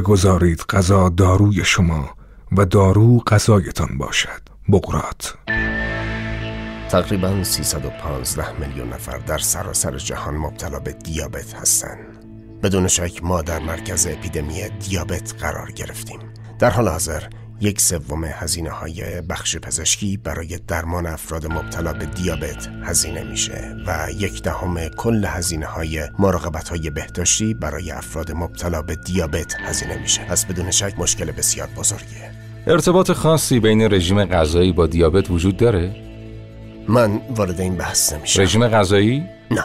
بگذارید غذا داروی شما و دارو غذایتان باشد بقرات تقریبا 315 میلیون نفر در سراسر جهان مبتلا به دیابت هستند. بدون شک ما در مرکز اپیدمی دیابت قرار گرفتیم. در حال حاضر یک سوم هزینه های بخش پزشکی برای درمان افراد مبتلا به دیابت هزینه میشه و یک دهم کل هزینه های مراقبت های بهداشتی برای افراد مبتلا به دیابت هزینه میشه پس بدون شک مشکل بسیار بزرگیه ارتباط خاصی بین رژیم غذایی با دیابت وجود داره؟ من وارد این بحث نمیشم رژیم غذایی؟ نه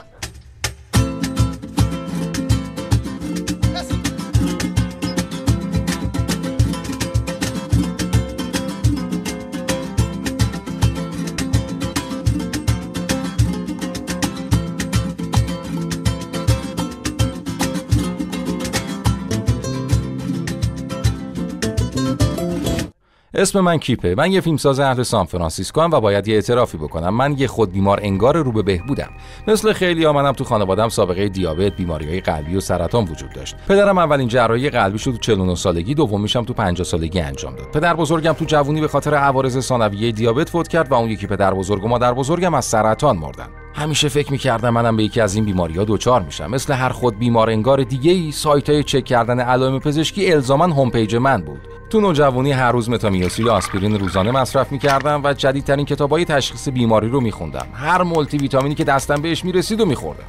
اسم من کیپه من یه فیلمساز اهل سان فرانسیسکو هم و باید یه اعترافی بکنم من یه خود بیمار انگار رو به بودم مثل خیلی ها منم تو خانوادم سابقه دیابت بیماری های قلبی و سرطان وجود داشت پدرم اولین جراحی قلبی شد تو 49 سالگی دومیشم تو 50 سالگی انجام داد پدر بزرگم تو جوونی به خاطر عوارض ثانویه دیابت فوت کرد و اون یکی پدر بزرگ و مادر بزرگم از سرطان مردن همیشه فکر میکردم منم به یکی از این بیماری ها دوچار میشم مثل هر خود بیمار انگار دیگه ای سایت های چک کردن علائم پزشکی الزامن هومپیج من بود تو نوجوانی هر روز متامیاسیل و آسپرین روزانه مصرف میکردم و جدیدترین های تشخیص بیماری رو میخوندم هر مولتی ویتامینی که دستم بهش میرسید و میخوردم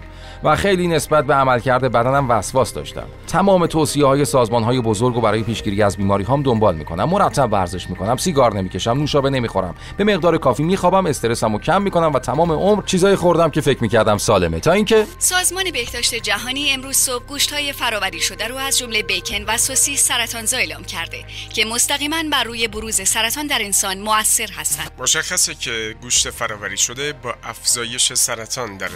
و خیلی نسبت به عملکرد بدنم وسواس داشتم تمام توصیه های سازمان های بزرگ و برای پیشگیری از بیماری هام دنبال میکنم مرتب ورزش میکنم سیگار نمیکشم نوشابه نمیخورم به مقدار کافی میخوابم استرسم و کم میکنم و تمام عمر چیزای خوردم که فکر میکردم سالمه تا اینکه سازمان بهداشت جهانی امروز صبح گوشت های فراوری شده رو از جمله بیکن و سوسیس اعلام کرده که مستقیما بر روی بروز سرطان در انسان مؤثر هستند مشخصه که گوشت فراوری شده با افزایش سرطان در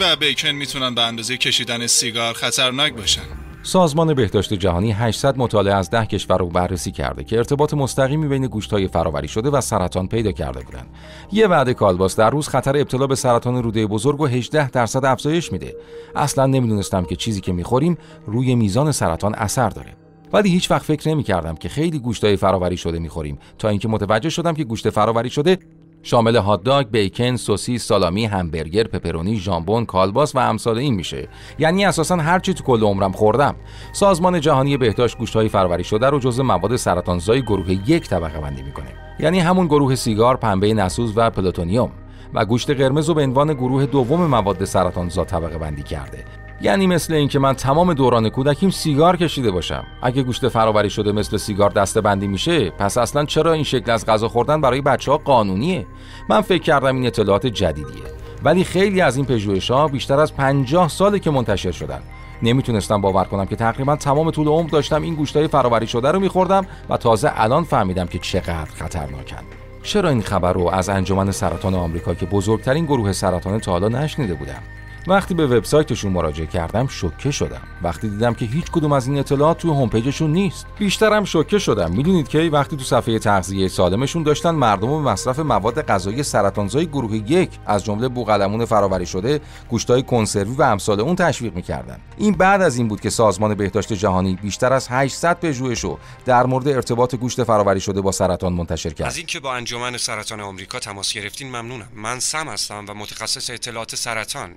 و بیکن میتونن به اندازه کشیدن سیگار خطرناک باشن. سازمان بهداشت جهانی 800 مطالعه از 10 کشور رو بررسی کرده که ارتباط مستقیمی بین گوشت‌های فراوری شده و سرطان پیدا کرده بودند. یه وعده کالباس در روز خطر ابتلا به سرطان روده بزرگ و 18 درصد افزایش میده. اصلا نمیدونستم که چیزی که میخوریم روی میزان سرطان اثر داره. ولی هیچ وقت فکر نمی کردم که خیلی گوشت‌های فراوری شده میخوریم تا اینکه متوجه شدم که گوشت فراوری شده شامل هاتداگ، بیکن، سوسی، سالامی، همبرگر، پپرونی، ژامبون، کالباس و امثال این میشه. یعنی اساسا هر چی تو کل عمرم خوردم. سازمان جهانی بهداشت گوشت‌های فروری شده رو جزو مواد سرطانزای گروه یک طبقه بندی میکنه. یعنی همون گروه سیگار، پنبه نسوز و پلاتونیوم و گوشت قرمز رو به عنوان گروه دوم مواد سرطانزا طبقه بندی کرده یعنی مثل اینکه من تمام دوران کودکیم سیگار کشیده باشم اگه گوشت فرآوری شده مثل سیگار دسته بندی میشه پس اصلا چرا این شکل از غذا خوردن برای بچه ها قانونیه من فکر کردم این اطلاعات جدیدیه ولی خیلی از این ها بیشتر از 50 ساله که منتشر شدن نمیتونستم باور کنم که تقریبا تمام طول عمر داشتم این گوشتای فرآوری شده رو میخوردم و تازه الان فهمیدم که چقدر خطرناکن چرا این خبر رو از انجمن سرطان آمریکا که بزرگترین گروه سرطان تا حالا نشنیده بودم وقتی به وبسایتشون مراجعه کردم شوکه شدم وقتی دیدم که هیچ کدوم از این اطلاعات توی هومپیجشون نیست بیشترم شوکه شدم میدونید که وقتی تو صفحه تغذیه سالمشون داشتن مردم به مصرف مواد غذایی سرطانزای گروه یک از جمله بوقلمون فراوری شده گوشتهای کنسروی و امثال اون تشویق میکردن این بعد از این بود که سازمان بهداشت جهانی بیشتر از 800 پژوهش رو در مورد ارتباط گوشت فراوری شده با سرطان منتشر کرد از اینکه با انجمن سرطان آمریکا تماس گرفتین ممنونم من سم هستم و متخصص اطلاعات سرطان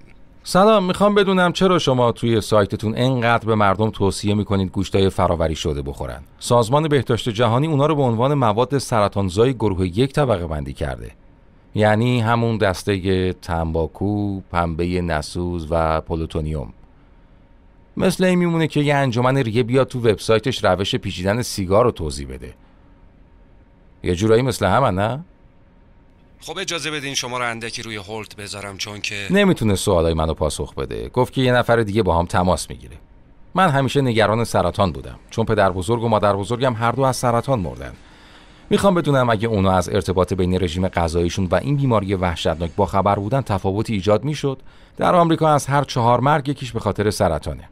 سلام میخوام بدونم چرا شما توی سایتتون انقدر به مردم توصیه میکنید گوشتای فراوری شده بخورن سازمان بهداشت جهانی اونا رو به عنوان مواد سرطانزای گروه یک طبقه بندی کرده یعنی همون دسته تنباکو، پنبه نسوز و پلوتونیوم مثل این میمونه که یه انجمن ریه بیاد تو وبسایتش روش پیچیدن سیگار رو توضیح بده یه جورایی مثل همه نه خب اجازه بدین شما رو اندکی روی هولت بذارم چون که نمیتونه سوالای منو پاسخ بده گفت که یه نفر دیگه با هم تماس میگیره من همیشه نگران سرطان بودم چون پدر بزرگ و مادر بزرگم هر دو از سرطان مردن میخوام بدونم اگه اونا از ارتباط بین رژیم غذاییشون و این بیماری وحشتناک با خبر بودن تفاوتی ایجاد میشد در آمریکا از هر چهار مرگ یکیش به خاطر سرطانه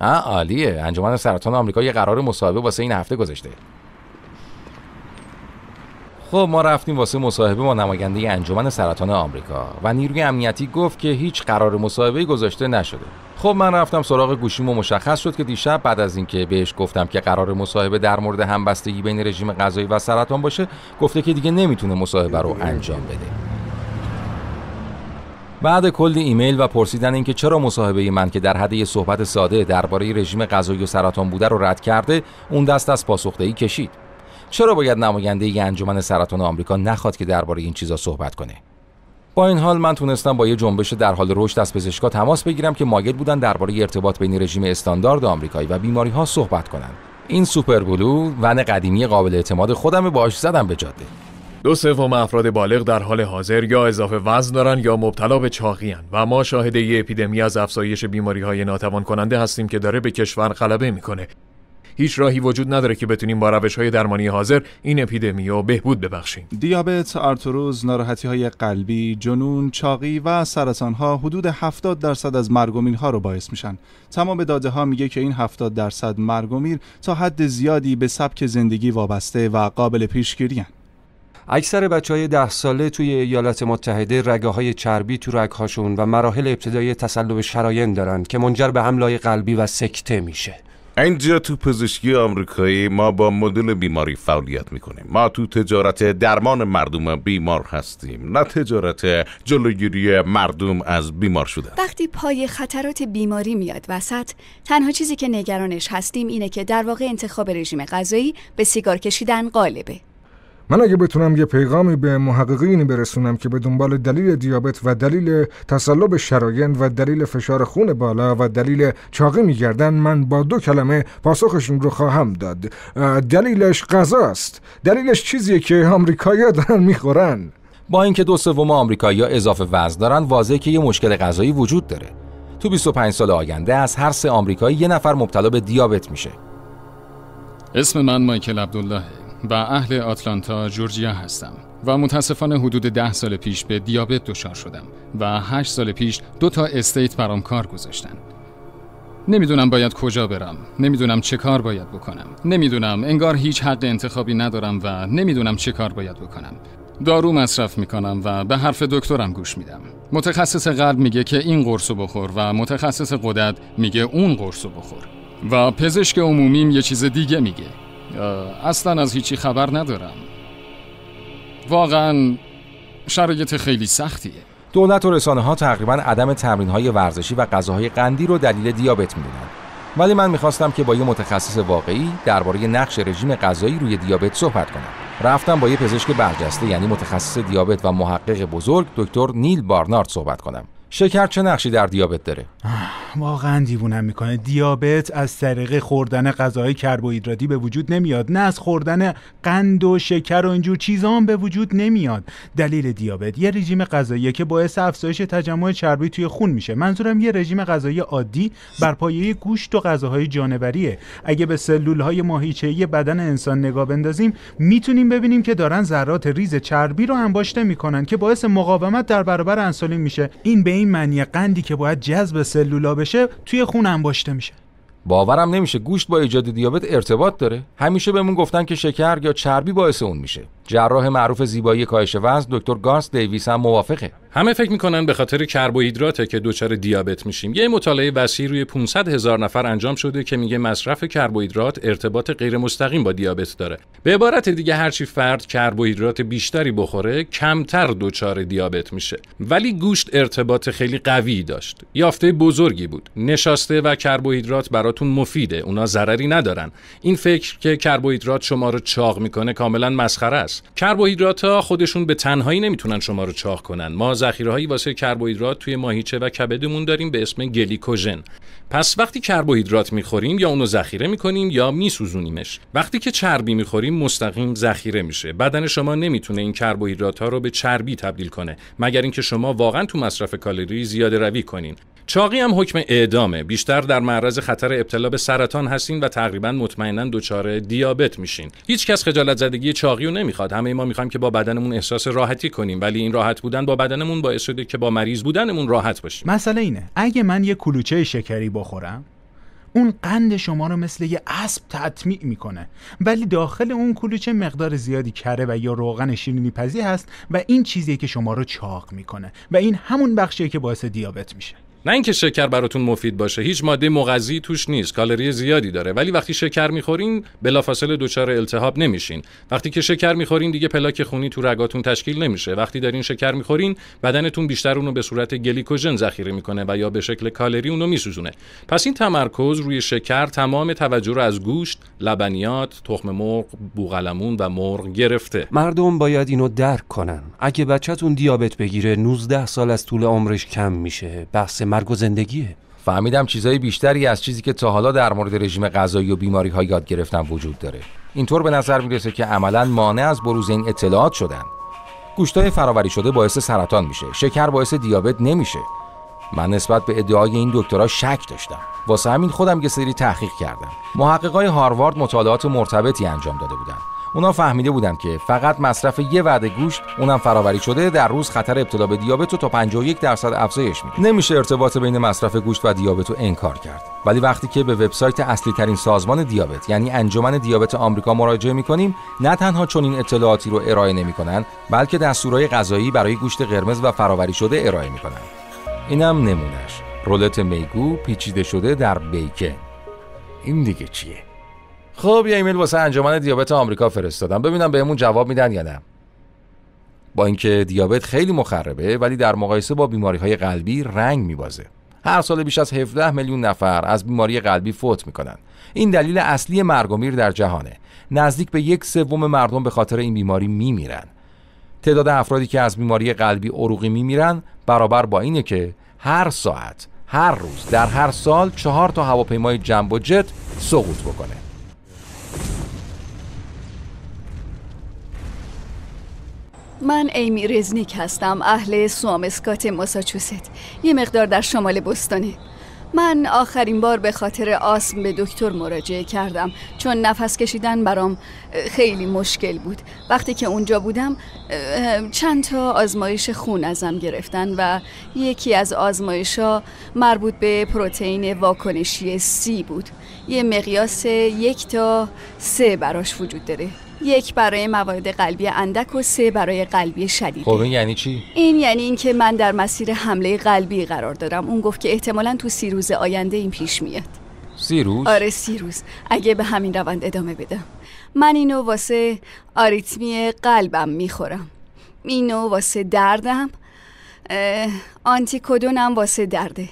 آ عالیه انجمن سرطان آمریکا یه قرار مصاحبه واسه این هفته گذاشته خب ما رفتیم واسه مصاحبه با نماینده انجمن سرطان آمریکا و نیروی امنیتی گفت که هیچ قرار مصاحبه گذاشته نشده خب من رفتم سراغ گوشیم و مشخص شد که دیشب بعد از اینکه بهش گفتم که قرار مصاحبه در مورد همبستگی بین رژیم غذایی و سرطان باشه گفته که دیگه نمیتونه مصاحبه رو انجام بده بعد کل ایمیل و پرسیدن اینکه چرا مصاحبه من که در حد صحبت ساده درباره رژیم غذایی و سرطان بوده رو رد کرده اون دست از پاسخدهی کشید چرا باید نماینده ی انجمن سرطان آمریکا نخواد که درباره این چیزا صحبت کنه با این حال من تونستم با یه جنبش در حال رشد از پزشکا تماس بگیرم که مایل بودن درباره ارتباط بین رژیم استاندارد آمریکایی و بیماری ها صحبت کنن این سوپر بلو ون قدیمی قابل اعتماد خودم باش زدم به جاده دو سوم افراد بالغ در حال حاضر یا اضافه وزن دارن یا مبتلا به چاقی و ما شاهد یه اپیدمی از افزایش بیماری های ناتوان کننده هستیم که داره به کشور غلبه میکنه هیچ راهی وجود نداره که بتونیم با روش های درمانی حاضر این اپیدمی رو بهبود ببخشیم دیابت، آرتروز، ناراحتی های قلبی، جنون، چاقی و سرطان ها حدود 70 درصد از مرگ ها رو باعث میشن تمام داده ها میگه که این 70 درصد مرگ تا حد زیادی به سبک زندگی وابسته و قابل پیشگیری اکثر بچه های ده ساله توی ایالات متحده رگه های چربی تو رگهاشون و مراحل ابتدایی تسلب شراین دارن که منجر به حملای قلبی و سکته میشه اینجا تو پزشکی آمریکایی ما با مدل بیماری فعالیت میکنیم ما تو تجارت درمان مردم بیمار هستیم نه تجارت جلوگیری مردم از بیمار شدن وقتی پای خطرات بیماری میاد وسط تنها چیزی که نگرانش هستیم اینه که در واقع انتخاب رژیم غذایی به سیگار کشیدن غالبه من اگه بتونم یه پیغامی به محققینی برسونم که به دنبال دلیل دیابت و دلیل تسلب شراین و دلیل فشار خون بالا و دلیل چاقی میگردن من با دو کلمه پاسخشون رو خواهم داد دلیلش غذاست دلیلش چیزیه که آمریکایی‌ها دارن میخورن با اینکه دو سوم آمریکایی‌ها اضافه وزن دارن واضحه که یه مشکل غذایی وجود داره تو 25 سال آینده از هر سه آمریکایی یه نفر مبتلا به دیابت میشه اسم من مایکل عبدالله و اهل آتلانتا جورجیا هستم و متاسفانه حدود ده سال پیش به دیابت دچار شدم و هشت سال پیش دو تا استیت برام کار گذاشتن نمیدونم باید کجا برم نمیدونم چه کار باید بکنم نمیدونم انگار هیچ حق انتخابی ندارم و نمیدونم چه کار باید بکنم دارو مصرف میکنم و به حرف دکترم گوش میدم متخصص قلب میگه که این قرصو بخور و متخصص قدرت میگه اون قرصو بخور و پزشک عمومیم یه چیز دیگه میگه اصلا از هیچی خبر ندارم واقعا شرایط خیلی سختیه دولت و رسانه ها تقریبا عدم تمرین های ورزشی و غذاهای قندی رو دلیل دیابت میدونن ولی من میخواستم که با یه متخصص واقعی درباره نقش رژیم غذایی روی دیابت صحبت کنم رفتم با یه پزشک برجسته یعنی متخصص دیابت و محقق بزرگ دکتر نیل بارنارد صحبت کنم شکر چه نقشی در دیابت داره واقعا دیوونم میکنه دیابت از طریق خوردن غذاهای کربوهیدراتی به وجود نمیاد نه از خوردن قند و شکر و اینجور چیزا هم به وجود نمیاد دلیل دیابت یه رژیم غذایی که باعث افزایش تجمع چربی توی خون میشه منظورم یه رژیم غذایی عادی بر پایه گوشت و غذاهای جانوریه اگه به سلول های ماهیچه‌ای بدن انسان نگاه بندازیم میتونیم ببینیم که دارن ذرات ریز چربی رو انباشته میکنن که باعث مقاومت در برابر انسولین میشه این به این معنی قندی که باید جذب سلولا بشه توی خون انباشته میشه باورم نمیشه گوشت با ایجاد دیابت ارتباط داره همیشه بهمون گفتن که شکر یا چربی باعث اون میشه جراح معروف زیبایی کاهش وزن دکتر گارس دیویس هم موافقه همه فکر میکنن به خاطر کربوهیدراته که دچار دیابت میشیم. یه مطالعه وسیع روی 500 هزار نفر انجام شده که میگه مصرف کربوهیدرات ارتباط غیر مستقیم با دیابت داره. به عبارت دیگه هرچی فرد کربوهیدرات بیشتری بخوره، کمتر دچار دیابت میشه. ولی گوشت ارتباط خیلی قوی داشت. یافته بزرگی بود. نشاسته و کربوهیدرات براتون مفیده. اونا ضرری ندارن. این فکر که کربوهیدرات شما رو چاق میکنه کاملا مسخره است. کربوهیدرات ها خودشون به تنهایی نمیتونن شما رو چاق کنن. ما هایی واسه کربوهیدرات توی ماهیچه و کبدمون داریم به اسم گلیکوژن پس وقتی کربوهیدرات میخوریم یا اونو ذخیره میکنیم یا میسوزونیمش وقتی که چربی میخوریم مستقیم ذخیره میشه بدن شما نمیتونه این کربوهیدرات ها رو به چربی تبدیل کنه مگر اینکه شما واقعا تو مصرف کالری زیاده روی کنین چاقی هم حکم اعدامه بیشتر در معرض خطر ابتلا به سرطان هستین و تقریبا مطمئنا دچار دیابت میشین هیچ کس خجالت زدگی چاقی رو نمیخواد همه ما میخوایم که با بدنمون احساس راحتی کنیم ولی این راحت بودن با بدنمون باعث شده که با مریض بودنمون راحت باشیم مسئله اینه اگه من یه کلوچه شکری بخورم اون قند شما رو مثل یه اسب تطمیع میکنه ولی داخل اون کلوچه مقدار زیادی کره و یا روغن شیرینی پزی هست و این چیزیه که شما رو چاق میکنه و این همون بخشیه که باعث دیابت میشه نه اینکه شکر براتون مفید باشه هیچ ماده مغذی توش نیست کالری زیادی داره ولی وقتی شکر میخورین بلافاصله دچار التهاب نمیشین وقتی که شکر میخورین دیگه پلاک خونی تو رگاتون تشکیل نمیشه وقتی دارین شکر میخورین بدنتون بیشتر اونو به صورت گلیکوژن ذخیره میکنه و یا به شکل کالری اونو میسوزونه پس این تمرکز روی شکر تمام توجه رو از گوشت لبنیات تخم مرغ بوغلمون و مرغ گرفته مردم باید اینو درک کنن اگه بچهتون دیابت بگیره 19 سال از طول عمرش کم میشه بحث مرگ زندگیه فهمیدم چیزای بیشتری از چیزی که تا حالا در مورد رژیم غذایی و بیماری ها یاد گرفتم وجود داره اینطور به نظر میرسه که عملا مانع از بروز این اطلاعات شدن گوشتای فراوری شده باعث سرطان میشه شکر باعث دیابت نمیشه من نسبت به ادعای این دکترها شک داشتم واسه همین خودم یه سری تحقیق کردم محققای هاروارد مطالعات مرتبطی انجام داده بودند اونا فهمیده بودن که فقط مصرف یه وعده گوشت اونم فراوری شده در روز خطر ابتلا به دیابت رو تا 51 درصد افزایش میده نمیشه ارتباط بین مصرف گوشت و دیابت رو انکار کرد ولی وقتی که به وبسایت اصلی ترین سازمان دیابت یعنی انجمن دیابت آمریکا مراجعه میکنیم نه تنها چون این اطلاعاتی رو ارائه نمیکنن بلکه دستورهای غذایی برای گوشت قرمز و فراوری شده ارائه میکنن اینم نمونهش رولت میگو پیچیده شده در بیکن این دیگه چیه خب یه ایمیل واسه انجمن دیابت آمریکا فرستادم ببینم بهمون جواب میدن یا نه با اینکه دیابت خیلی مخربه ولی در مقایسه با بیماری های قلبی رنگ میبازه هر سال بیش از 17 میلیون نفر از بیماری قلبی فوت میکنن این دلیل اصلی مرگ و میر در جهانه نزدیک به یک سوم مردم به خاطر این بیماری میمیرن تعداد افرادی که از بیماری قلبی عروقی میمیرن برابر با اینه که هر ساعت هر روز در هر سال چهار تا هواپیمای جنب و جت سقوط بکنه من ایمی رزنیک هستم اهل سوامسکات ماساچوست یه مقدار در شمال بستانه من آخرین بار به خاطر آسم به دکتر مراجعه کردم چون نفس کشیدن برام خیلی مشکل بود وقتی که اونجا بودم چند تا آزمایش خون ازم گرفتن و یکی از آزمایش ها مربوط به پروتئین واکنشی سی بود یه مقیاس یک تا سه براش وجود داره یک برای موارد قلبی اندک و سه برای قلبی شدید خب این یعنی چی این یعنی اینکه من در مسیر حمله قلبی قرار دارم اون گفت که احتمالا تو سی روز آینده این پیش میاد سی روز آره سی روز اگه به همین روند ادامه بدم من اینو واسه آریتمی قلبم میخورم اینو واسه دردم آنتیکودونم واسه درده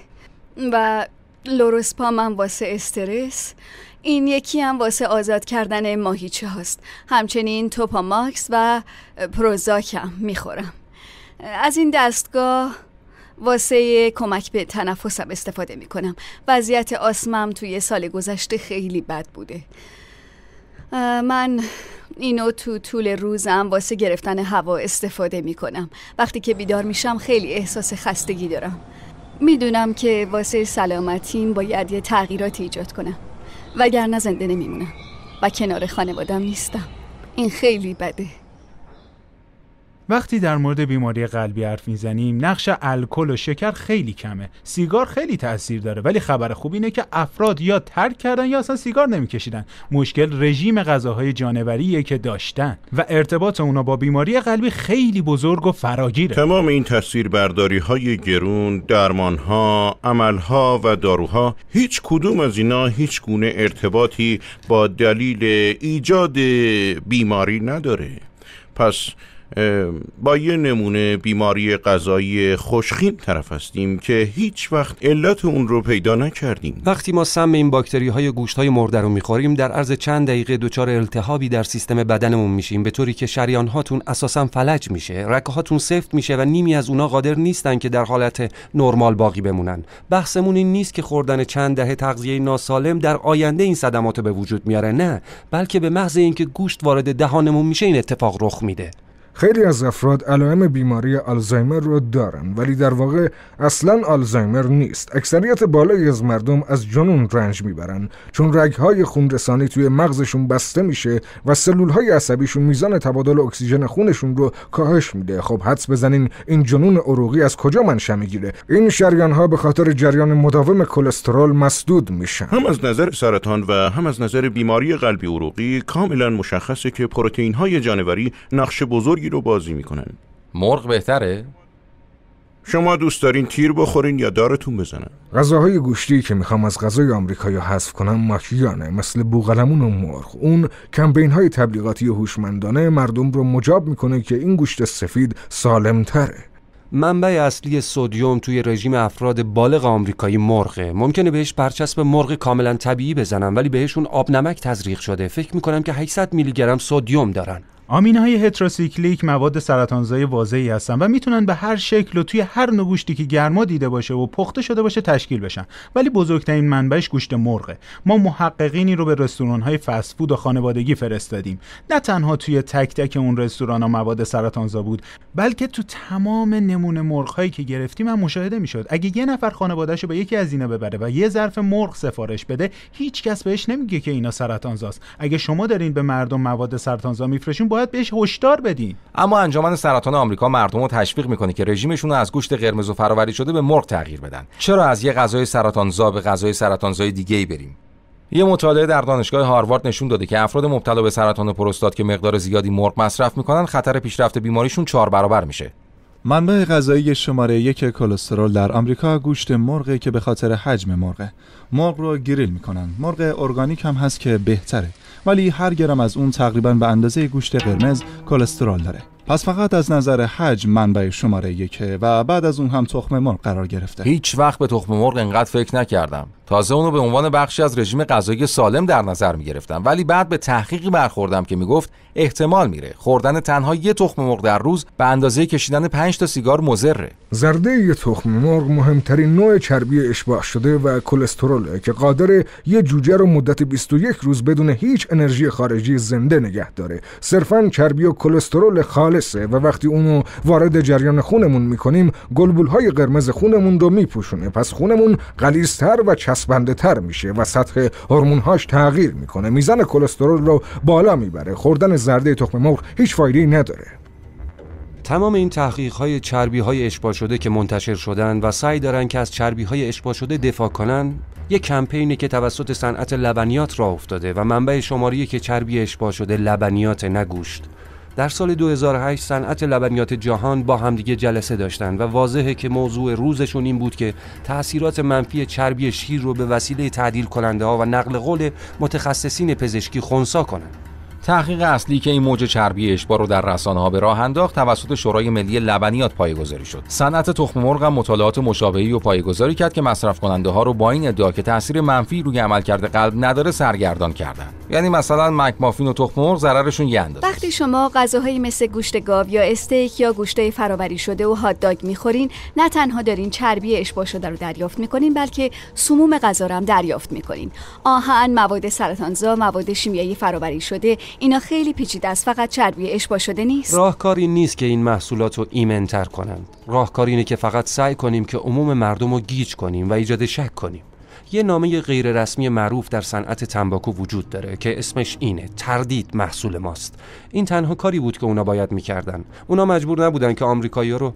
و لورسپامم واسه استرس این یکی هم واسه آزاد کردن ماهیچه هاست همچنین ماکس و پروزاکم میخورم از این دستگاه واسه کمک به تنفسم استفاده میکنم وضعیت آسمم توی سال گذشته خیلی بد بوده من اینو تو طول روزم واسه گرفتن هوا استفاده میکنم وقتی که بیدار میشم خیلی احساس خستگی دارم میدونم که واسه سلامتیم باید یه تغییرات ایجاد کنم وگرنه زنده نمیمونم و کنار خانوادم نیستم این خیلی بده وقتی در مورد بیماری قلبی حرف میزنیم نقش الکل و شکر خیلی کمه سیگار خیلی تاثیر داره ولی خبر خوب اینه که افراد یا ترک کردن یا اصلا سیگار نمیکشیدن مشکل رژیم غذاهای جانوریه که داشتن و ارتباط اونا با بیماری قلبی خیلی بزرگ و فراگیره تمام این تاثیر برداری های گرون درمان ها عمل ها و داروها هیچ کدوم از اینا هیچ گونه ارتباطی با دلیل ایجاد بیماری نداره پس با یه نمونه بیماری غذایی خوشخیم طرف هستیم که هیچ وقت علت اون رو پیدا نکردیم وقتی ما سم این باکتری های گوشت های مرده رو میخوریم در عرض چند دقیقه دچار التهابی در سیستم بدنمون میشیم به طوری که شریان هاتون اساسا فلج میشه رکه هاتون سفت میشه و نیمی از اونا قادر نیستن که در حالت نرمال باقی بمونن بحثمون این نیست که خوردن چند دهه تغذیه ناسالم در آینده این صدمات به وجود میاره نه بلکه به محض اینکه گوشت وارد دهانمون میشه این اتفاق رخ میده خیلی از افراد علائم بیماری آلزایمر رو دارن ولی در واقع اصلا آلزایمر نیست اکثریت بالایی از مردم از جنون رنج میبرن چون رگهای خونرسانی توی مغزشون بسته میشه و سلولهای عصبیشون میزان تبادل اکسیژن خونشون رو کاهش میده خب حدس بزنین این جنون عروقی از کجا منشأ میگیره این شریانها به خاطر جریان مداوم کلسترول مسدود میشن هم از نظر سرطان و هم از نظر بیماری قلبی عروقی کاملا مشخصه که پروتئین های جانوری نقش بزرگ رو بازی میکنن مرغ بهتره؟ شما دوست دارین تیر بخورین یا دارتون بزنن غذاهای گوشتی که میخوام از غذای آمریکایی حذف کنم مکیانه مثل بوغلمون و مرغ اون کمپین های تبلیغاتی هوشمندانه مردم رو مجاب میکنه که این گوشت سفید سالم تره منبع اصلی سودیوم توی رژیم افراد بالغ آمریکایی مرغه ممکنه بهش پرچسب مرغ کاملا طبیعی بزنم ولی بهشون آب نمک تزریق شده فکر میکنم که 800 میلی گرم سودیوم دارن آمین های هتروسیکلیک مواد سرطانزای واضحی هستن و میتونن به هر شکل و توی هر نوع گوشتی که گرما دیده باشه و پخته شده باشه تشکیل بشن ولی بزرگترین منبعش گوشت مرغه ما محققینی رو به رستوران های فست و خانوادگی فرستادیم نه تنها توی تک تک اون رستوران ها مواد سرطانزا بود بلکه تو تمام نمونه مرغ هایی که گرفتیم هم مشاهده میشد اگه یه نفر خانوادهش رو به یکی از اینا ببره و یه ظرف مرغ سفارش بده هیچکس بهش نمیگه که اینا سرطانزاست اگه شما دارین به مردم مواد سرطانزا میفرشین باید بهش هشدار بدین اما انجمن سرطان آمریکا مردم رو تشویق میکنه که رژیمشون رو از گوشت قرمز و فراوری شده به مرغ تغییر بدن چرا از یه غذای سرطانزا به غذای سرطانزای دیگه ای بریم یه مطالعه در دانشگاه هاروارد نشون داده که افراد مبتلا به سرطان پروستات که مقدار زیادی مرغ مصرف میکنن خطر پیشرفت بیماریشون چهار برابر میشه منبع غذایی شماره یک کلسترول در آمریکا گوشت مرغه که به خاطر حجم مرغه مرغ رو گریل میکنن مرغ ارگانیک هم هست که بهتره ولی هر گرم از اون تقریبا به اندازه گوشت قرمز کلسترول داره پس فقط از نظر حجم منبع شماره یکه و بعد از اون هم تخم مرغ قرار گرفته هیچ وقت به تخم مرغ انقدر فکر نکردم تازه اونو به عنوان بخشی از رژیم غذایی سالم در نظر می گرفتم ولی بعد به تحقیقی برخوردم که میگفت احتمال میره خوردن تنها یه تخم مرغ در روز به اندازه کشیدن 5 تا سیگار مزره زرده یه تخم مرغ مهمترین نوع چربی اشباع شده و کلسترول که قادر یه جوجه رو مدت 21 روز بدون هیچ انرژی خارجی زنده نگه داره صرفا چربی و کلسترول خالصه و وقتی اونو وارد جریان خونمون میکنیم گلبول های قرمز خونمون رو میپوشونه پس خونمون غلیظتر و چسبنده تر میشه و سطح هورمون‌هاش تغییر میکنه میزان کلسترول رو بالا میبره خوردن زرده تخم مرغ هیچ فایده نداره تمام این تحقیق های چربی های شده که منتشر شدن و سعی دارن که از چربی های شده دفاع کنن یک کمپینی که توسط صنعت لبنیات را افتاده و منبع شماری که چربی اشبا شده لبنیات نگوشت در سال 2008 صنعت لبنیات جهان با همدیگه جلسه داشتند و واضحه که موضوع روزشون این بود که تاثیرات منفی چربی شیر رو به وسیله تعدیل کننده ها و نقل قول متخصصین پزشکی خونسا کنند. تحقیق اصلی که این موج چربی اشبا رو در رسانه ها به راه انداخت توسط شورای ملی لبنیات پایگذاری شد صنعت تخم مرغ هم مطالعات مشابهی و پایگذاری کرد که مصرف کننده ها رو با این ادعا که تاثیر منفی روی عملکرد قلب نداره سرگردان کردن یعنی مثلا مک مافین و تخم مرغ ضررشون یه اندازه وقتی شما غذاهایی مثل گوشت گاو یا استیک یا گوشت فراوری شده و هات داگ میخورین نه تنها دارین چربی اشباع شده رو دریافت میکنین بلکه سموم غذا هم دریافت میکنین آهن مواد سرطانزا مواد شیمیایی فراوری شده اینا خیلی پیچیده است فقط چربی اشبا شده نیست راهکاری نیست که این محصولات رو ایمنتر کنند راهکار اینه که فقط سعی کنیم که عموم مردم رو گیج کنیم و ایجاد شک کنیم یه نامه غیررسمی معروف در صنعت تنباکو وجود داره که اسمش اینه تردید محصول ماست این تنها کاری بود که اونا باید میکردن اونا مجبور نبودن که آمریکایی‌ها رو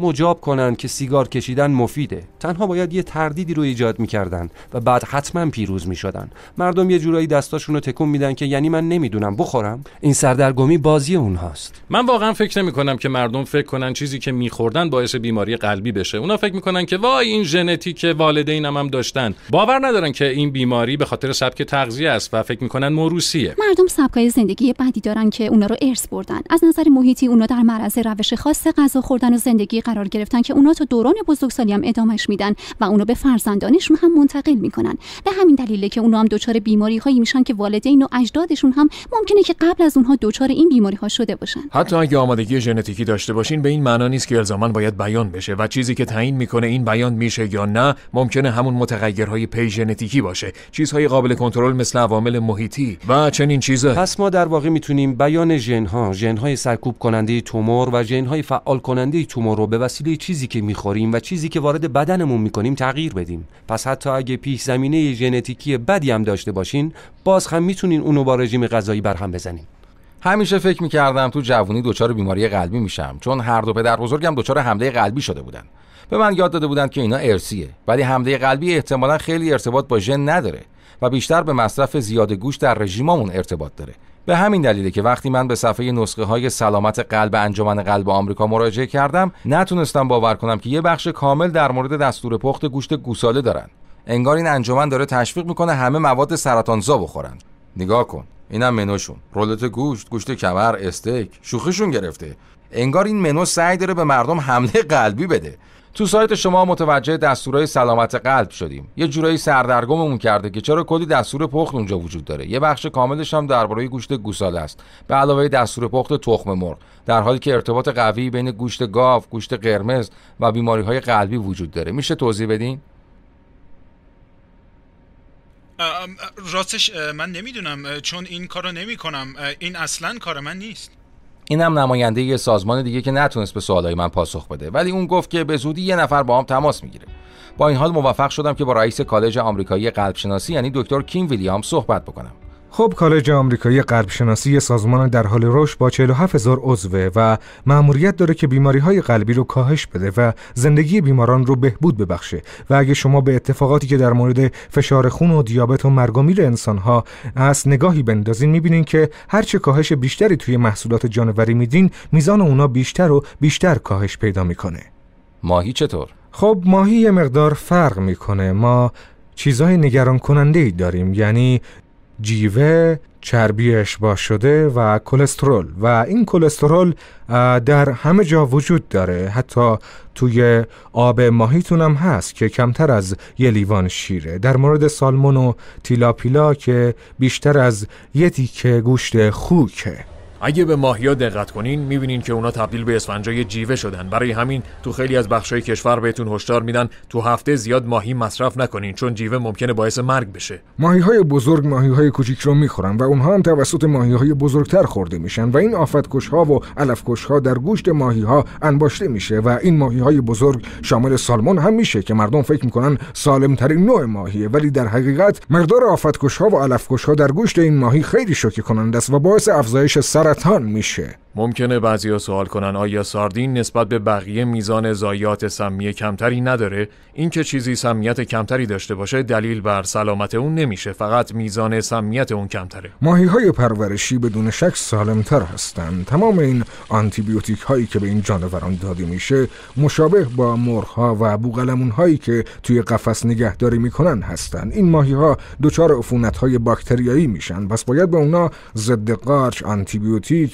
مجاب کنند که سیگار کشیدن مفیده تنها باید یه تردیدی رو ایجاد میکردن و بعد حتما پیروز میشدن مردم یه جورایی دستاشون رو تکون میدن که یعنی من نمیدونم بخورم این سردرگمی بازی اونهاست من واقعا فکر نمی کنم که مردم فکر کنن چیزی که میخوردن باعث بیماری قلبی بشه اونا فکر میکنن که وای این ژنتیک والدینم هم داشتن باور ندارن که این بیماری به خاطر سبک تغذیه است و فکر میکنن موروثیه مردم سبکای زندگی بعدی دارن که اونا رو ارث بردن از نظر محیطی اونا در معرض روش خاص غذا خوردن و زندگی قرار گرفتن که اونا تا دوران بزرگسالی هم ادامش میدن و اونو به فرزندانشون هم منتقل میکنن به همین دلیله که اونا هم دچار بیماری هایی میشن که والدین و اجدادشون هم ممکنه که قبل از اونها دچار این بیماری ها شده باشن حتی اگه آمادگی ژنتیکی داشته باشین به این معنا نیست که الزاما باید بیان بشه و چیزی که تعیین میکنه این بیان میشه یا نه ممکنه همون متغیرهای پی ژنتیکی باشه چیزهای قابل کنترل مثل عوامل محیطی و چنین چیزا پس ما در واقع میتونیم بیان ژن ها ژن های سرکوب کننده تومور و ژن های فعال کننده تومور رو به وسیله چیزی که میخوریم و چیزی که وارد بدنمون میکنیم تغییر بدیم پس حتی اگه پیش زمینه ژنتیکی بدی هم داشته باشین باز هم میتونین اونو با رژیم غذایی برهم بزنین همیشه فکر میکردم تو جوونی دچار بیماری قلبی میشم چون هر دو پدر بزرگم دچار حمله قلبی شده بودن به من یاد داده بودن که اینا ارسیه ولی حمله قلبی احتمالا خیلی ارتباط با ژن نداره و بیشتر به مصرف زیاد گوش در رژیممون ارتباط داره به همین دلیله که وقتی من به صفحه نسخه های سلامت قلب انجمن قلب آمریکا مراجعه کردم نتونستم باور کنم که یه بخش کامل در مورد دستور پخت گوشت گوساله دارن انگار این انجمن داره تشویق میکنه همه مواد سرطانزا بخورن نگاه کن اینم منوشون رولت گوشت گوشت کمر استیک شوخیشون گرفته انگار این منو سعی داره به مردم حمله قلبی بده تو سایت شما متوجه دستورهای سلامت قلب شدیم یه جورایی سردرگممون کرده که چرا کلی دستور پخت اونجا وجود داره یه بخش کاملش هم درباره گوشت گوساله است به علاوه دستور پخت تخم مرغ در حالی که ارتباط قوی بین گوشت گاو گوشت قرمز و بیماری های قلبی وجود داره میشه توضیح بدین راستش من نمیدونم چون این کارو نمیکنم این اصلا کار من نیست اینم نماینده یه سازمان دیگه که نتونست به سوالای من پاسخ بده ولی اون گفت که به زودی یه نفر با هم تماس میگیره با این حال موفق شدم که با رئیس کالج آمریکایی قلبشناسی یعنی دکتر کیم ویلیام صحبت بکنم خب کالج آمریکایی قلب شناسی سازمان در حال رشد با 47000 هزار عضوه و مأموریت داره که بیماری های قلبی رو کاهش بده و زندگی بیماران رو بهبود ببخشه و اگه شما به اتفاقاتی که در مورد فشار خون و دیابت و میر انسان ها هست نگاهی بندازین میبینین که هرچه کاهش بیشتری توی محصولات جانوری میدین میزان اونا بیشتر و بیشتر کاهش پیدا میکنه ماهی چطور خب ماهی یه مقدار فرق میکنه ما چیزهای نگران کننده ای داریم یعنی جیوه چربی اشباه شده و کلسترول و این کلسترول در همه جا وجود داره حتی توی آب ماهیتون هم هست که کمتر از یه لیوان شیره در مورد سالمون و تیلاپیلا که بیشتر از یه تیکه گوشت خوکه اگه به ماهیا دقت کنین میبینین که اونا تبدیل به اسفنجای جیوه شدن برای همین تو خیلی از بخشای کشور بهتون هشدار میدن تو هفته زیاد ماهی مصرف نکنین چون جیوه ممکنه باعث مرگ بشه ماهی های بزرگ ماهی های کوچیک رو میخورن و اونها هم توسط ماهی های بزرگتر خورده میشن و این آفتکش ها و علفکش ها در گوشت ماهی ها انباشته میشه و این ماهی های بزرگ شامل سالمون هم میشه که مردم فکر میکنن سالم ترین نوع ماهیه ولی در حقیقت مقدار آفتکش ها و علفکش ها در گوشت این ماهی خیلی شوکه کننده است و باعث افزایش سر سرطان میشه ممکنه ها سوال کنن آیا ساردین نسبت به بقیه میزان زایات سمی کمتری نداره اینکه چیزی سمیت کمتری داشته باشه دلیل بر سلامت اون نمیشه فقط میزان سمیت اون کمتره ماهی های پرورشی بدون شک سالمتر هستند تمام این آنتی بیوتیک هایی که به این جانوران داده میشه مشابه با مرغ ها و بوغلمون هایی که توی قفس نگهداری میکنن هستند این ماهی ها دچار عفونت های باکتریایی میشن پس باید به اونا ضد قارچ آنتی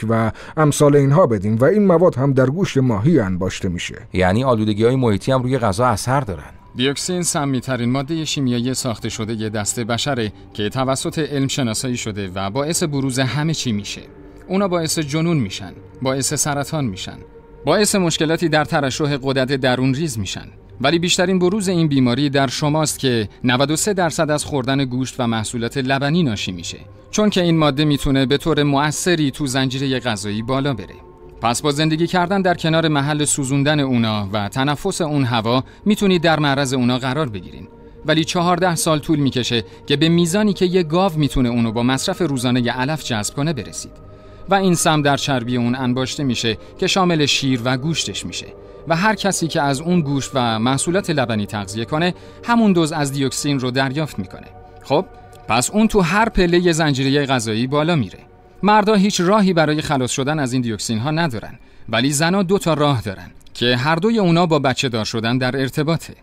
و امثال اینها بدیم و این مواد هم در گوشت ماهی انباشته میشه یعنی آلودگی های محیطی هم روی غذا اثر دارن دیوکسین سمیترین ماده شیمیایی ساخته شده یه دسته بشره که توسط علم شناسایی شده و باعث بروز همه چی میشه. اونا باعث جنون میشن، باعث سرطان میشن، باعث مشکلاتی در ترشح قدرت درون ریز میشن. ولی بیشترین بروز این بیماری در شماست که 93 درصد از خوردن گوشت و محصولات لبنی ناشی میشه چون که این ماده میتونه به طور مؤثری تو زنجیره غذایی بالا بره پس با زندگی کردن در کنار محل سوزوندن اونا و تنفس اون هوا میتونید در معرض اونا قرار بگیرین ولی 14 سال طول میکشه که به میزانی که یه گاو میتونه اونو با مصرف روزانه ی علف جذب کنه برسید و این سم در چربی اون انباشته میشه که شامل شیر و گوشتش میشه و هر کسی که از اون گوشت و محصولات لبنی تغذیه کنه همون دوز از دیوکسین رو دریافت میکنه خب پس اون تو هر پله زنجیره غذایی بالا میره مردا هیچ راهی برای خلاص شدن از این دیوکسین ها ندارن ولی زنا دو تا راه دارن که هر دوی اونا با بچه دار شدن در ارتباطه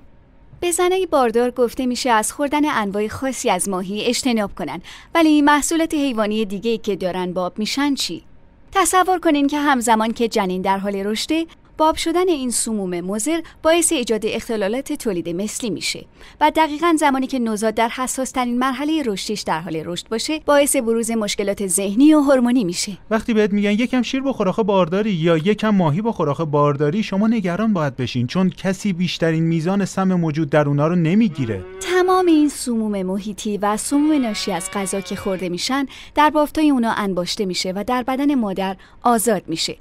به زنای باردار گفته میشه از خوردن انواع خاصی از ماهی اجتناب کنن ولی محصولات حیوانی دیگه که دارن باب میشن چی؟ تصور کنین که همزمان که جنین در حال رشده باب شدن این سموم مزر باعث ایجاد اختلالات تولید مثلی میشه و دقیقا زمانی که نوزاد در حساس ترین مرحله رشدش در حال رشد باشه باعث بروز مشکلات ذهنی و هورمونی میشه وقتی بهت میگن یکم شیر با آخه بارداری یا یکم ماهی با آخه بارداری شما نگران باید بشین چون کسی بیشترین میزان سم موجود در اونا رو نمیگیره تمام این سموم محیطی و سموم ناشی از غذا که خورده میشن در بافتای اونا انباشته میشه و در بدن مادر آزاد میشه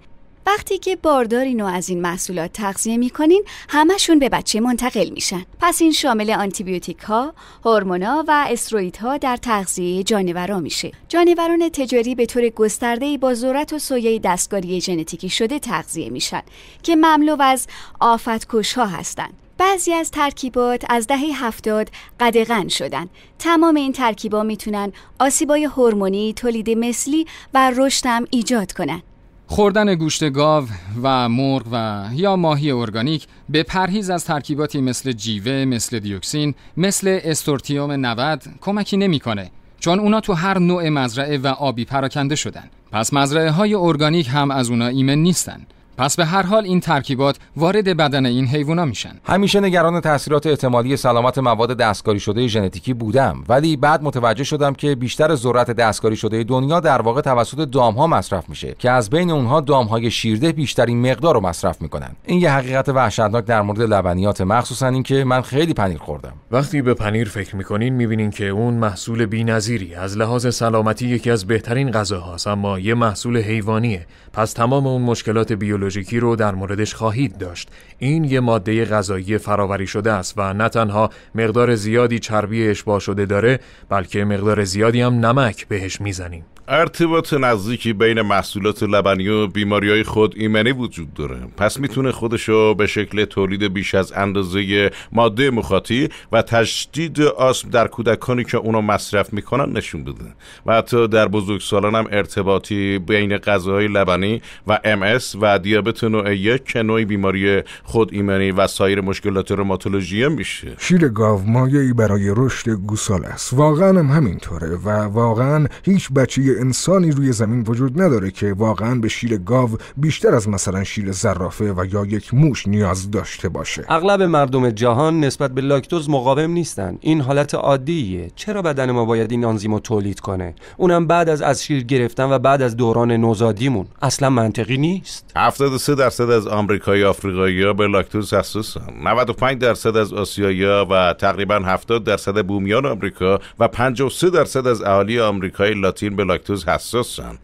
وقتی که باردارین و از این محصولات تغذیه میکنین همشون به بچه منتقل میشن پس این شامل آنتیبیوتیک ها، ها و استروید ها در تغذیه جانورا میشه جانوران تجاری به طور گسترده با ذرت و سویه دستگاری ژنتیکی شده تغذیه میشن که مملو از آفتکش ها هستند بعضی از ترکیبات از دهه هفتاد قدغن شدن تمام این ترکیبا میتونن آسیبای هورمونی تولید مثلی و رشتم ایجاد کنند. خوردن گوشت گاو و مرغ و یا ماهی ارگانیک به پرهیز از ترکیباتی مثل جیوه، مثل دیوکسین، مثل استورتیوم 90 کمکی نمیکنه چون اونا تو هر نوع مزرعه و آبی پراکنده شدن. پس مزرعه های ارگانیک هم از اونا ایمن نیستن. پس به هر حال این ترکیبات وارد بدن این حیوونا میشن همیشه نگران تاثیرات احتمالی سلامت مواد دستکاری شده ژنتیکی بودم ولی بعد متوجه شدم که بیشتر ذرت دستکاری شده دنیا در واقع توسط دامها مصرف میشه که از بین اونها دامهای شیرده بیشترین مقدار رو مصرف میکنن این یه حقیقت وحشتناک در مورد لبنیات مخصوصا اینکه من خیلی پنیر خوردم وقتی به پنیر فکر میکنین میبینین که اون محصول بی‌نظیری از لحاظ سلامتی یکی از بهترین غذاهاست اما یه محصول حیوانیه پس تمام اون مشکلات بیولوژیکی رو در موردش خواهید داشت این یه ماده غذایی فراوری شده است و نه تنها مقدار زیادی چربی اشباه شده داره بلکه مقدار زیادی هم نمک بهش میزنیم ارتباط نزدیکی بین محصولات لبنی و بیماری های خود ایمنی وجود داره پس میتونه خودشو به شکل تولید بیش از اندازه ماده مخاطی و تشدید آسم در کودکانی که اونو مصرف میکنن نشون بده و حتی در بزرگسالان هم ارتباطی بین غذاهای لبنی و ام و دیابت نوع یک که نوع بیماری خود ایمنی و سایر مشکلات روماتولوژی میشه شیر گاو مایه برای رشد گوسال است واقعا هم همینطوره و واقعا هیچ بچه انسانی روی زمین وجود نداره که واقعا به شیر گاو بیشتر از مثلا شیر زرافه و یا یک موش نیاز داشته باشه اغلب مردم جهان نسبت به لاکتوز مقاوم نیستن این حالت عادیه چرا بدن ما باید این آنزیمو تولید کنه اونم بعد از از شیر گرفتن و بعد از دوران نوزادیمون اصلا منطقی نیست 73 درصد از آفریقایی ها به لاکتوز حساسن 95 درصد از آسیایی‌ها و تقریبا 70 درصد بومیان آمریکا و 53 درصد از اهالی آمریکای لاتین به لاکتوز حساسن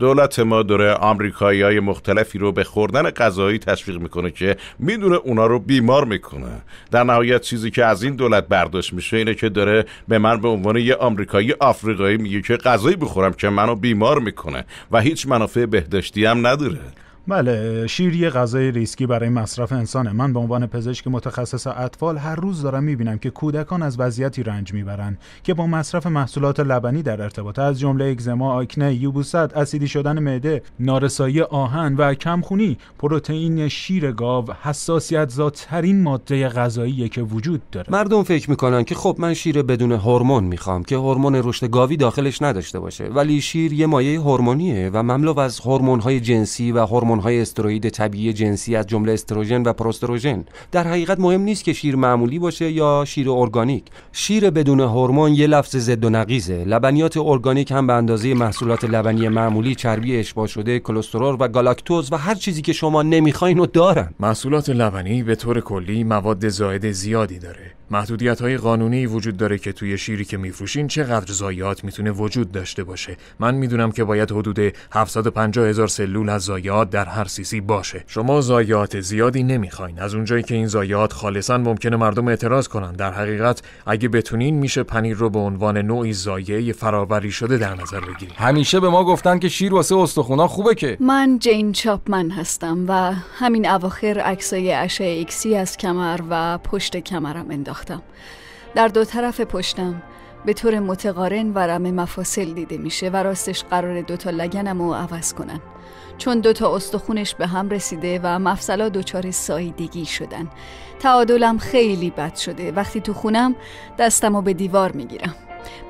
دولت ما داره آمریکایی های مختلفی رو به خوردن غذایی تشویق میکنه که میدونه اونا رو بیمار میکنه در نهایت چیزی که از این دولت برداشت میشه اینه که داره به من به عنوان یه آمریکایی آفریقایی میگه که غذایی بخورم که منو بیمار میکنه و هیچ منافع بهداشتی هم نداره بله شیر یه غذای ریسکی برای مصرف انسانه من به عنوان پزشک متخصص اطفال هر روز دارم میبینم که کودکان از وضعیتی رنج میبرند که با مصرف محصولات لبنی در ارتباط از جمله اگزما آکنه یوبوست اسیدی شدن معده نارسایی آهن و کمخونی پروتئین شیر گاو حساسیت زاترین ماده غذایی که وجود داره مردم فکر میکنن که خب من شیر بدون هورمون میخوام که هورمون رشد گاوی داخلش نداشته باشه ولی شیر یه مایه هورمونیه و مملو از های جنسی و هورمون های استروئید طبیعی جنسی از جمله استروژن و پروستروژن در حقیقت مهم نیست که شیر معمولی باشه یا شیر ارگانیک شیر بدون هورمون یه لفظ زد و نقیزه لبنیات ارگانیک هم به اندازه محصولات لبنی معمولی چربی اشباع شده کلسترول و گالاکتوز و هر چیزی که شما نمیخواین و دارن محصولات لبنی به طور کلی مواد زائد زیادی داره محدودیت های قانونی وجود داره که توی شیری که میفروشین چقدر زایات میتونه وجود داشته باشه من میدونم که باید حدود 750 هزار سلول از زایات در هر سیسی باشه شما زایات زیادی نمیخواین از اونجایی که این زایات خالصا ممکنه مردم اعتراض کنن در حقیقت اگه بتونین میشه پنیر رو به عنوان نوعی زایعه فراوری شده در نظر بگیرید همیشه به ما گفتن که شیر واسه استخونا خوبه که من جین چاپمن هستم و همین اواخر عکسای اشعه ایکسی از کمر و پشت کمرم انداخت ساختم در دو طرف پشتم به طور متقارن ورم مفاصل دیده میشه و راستش قرار دوتا لگنم رو عوض کنن چون دو تا استخونش به هم رسیده و مفصلا دچار سایدگی شدن تعادلم خیلی بد شده وقتی تو خونم دستم رو به دیوار میگیرم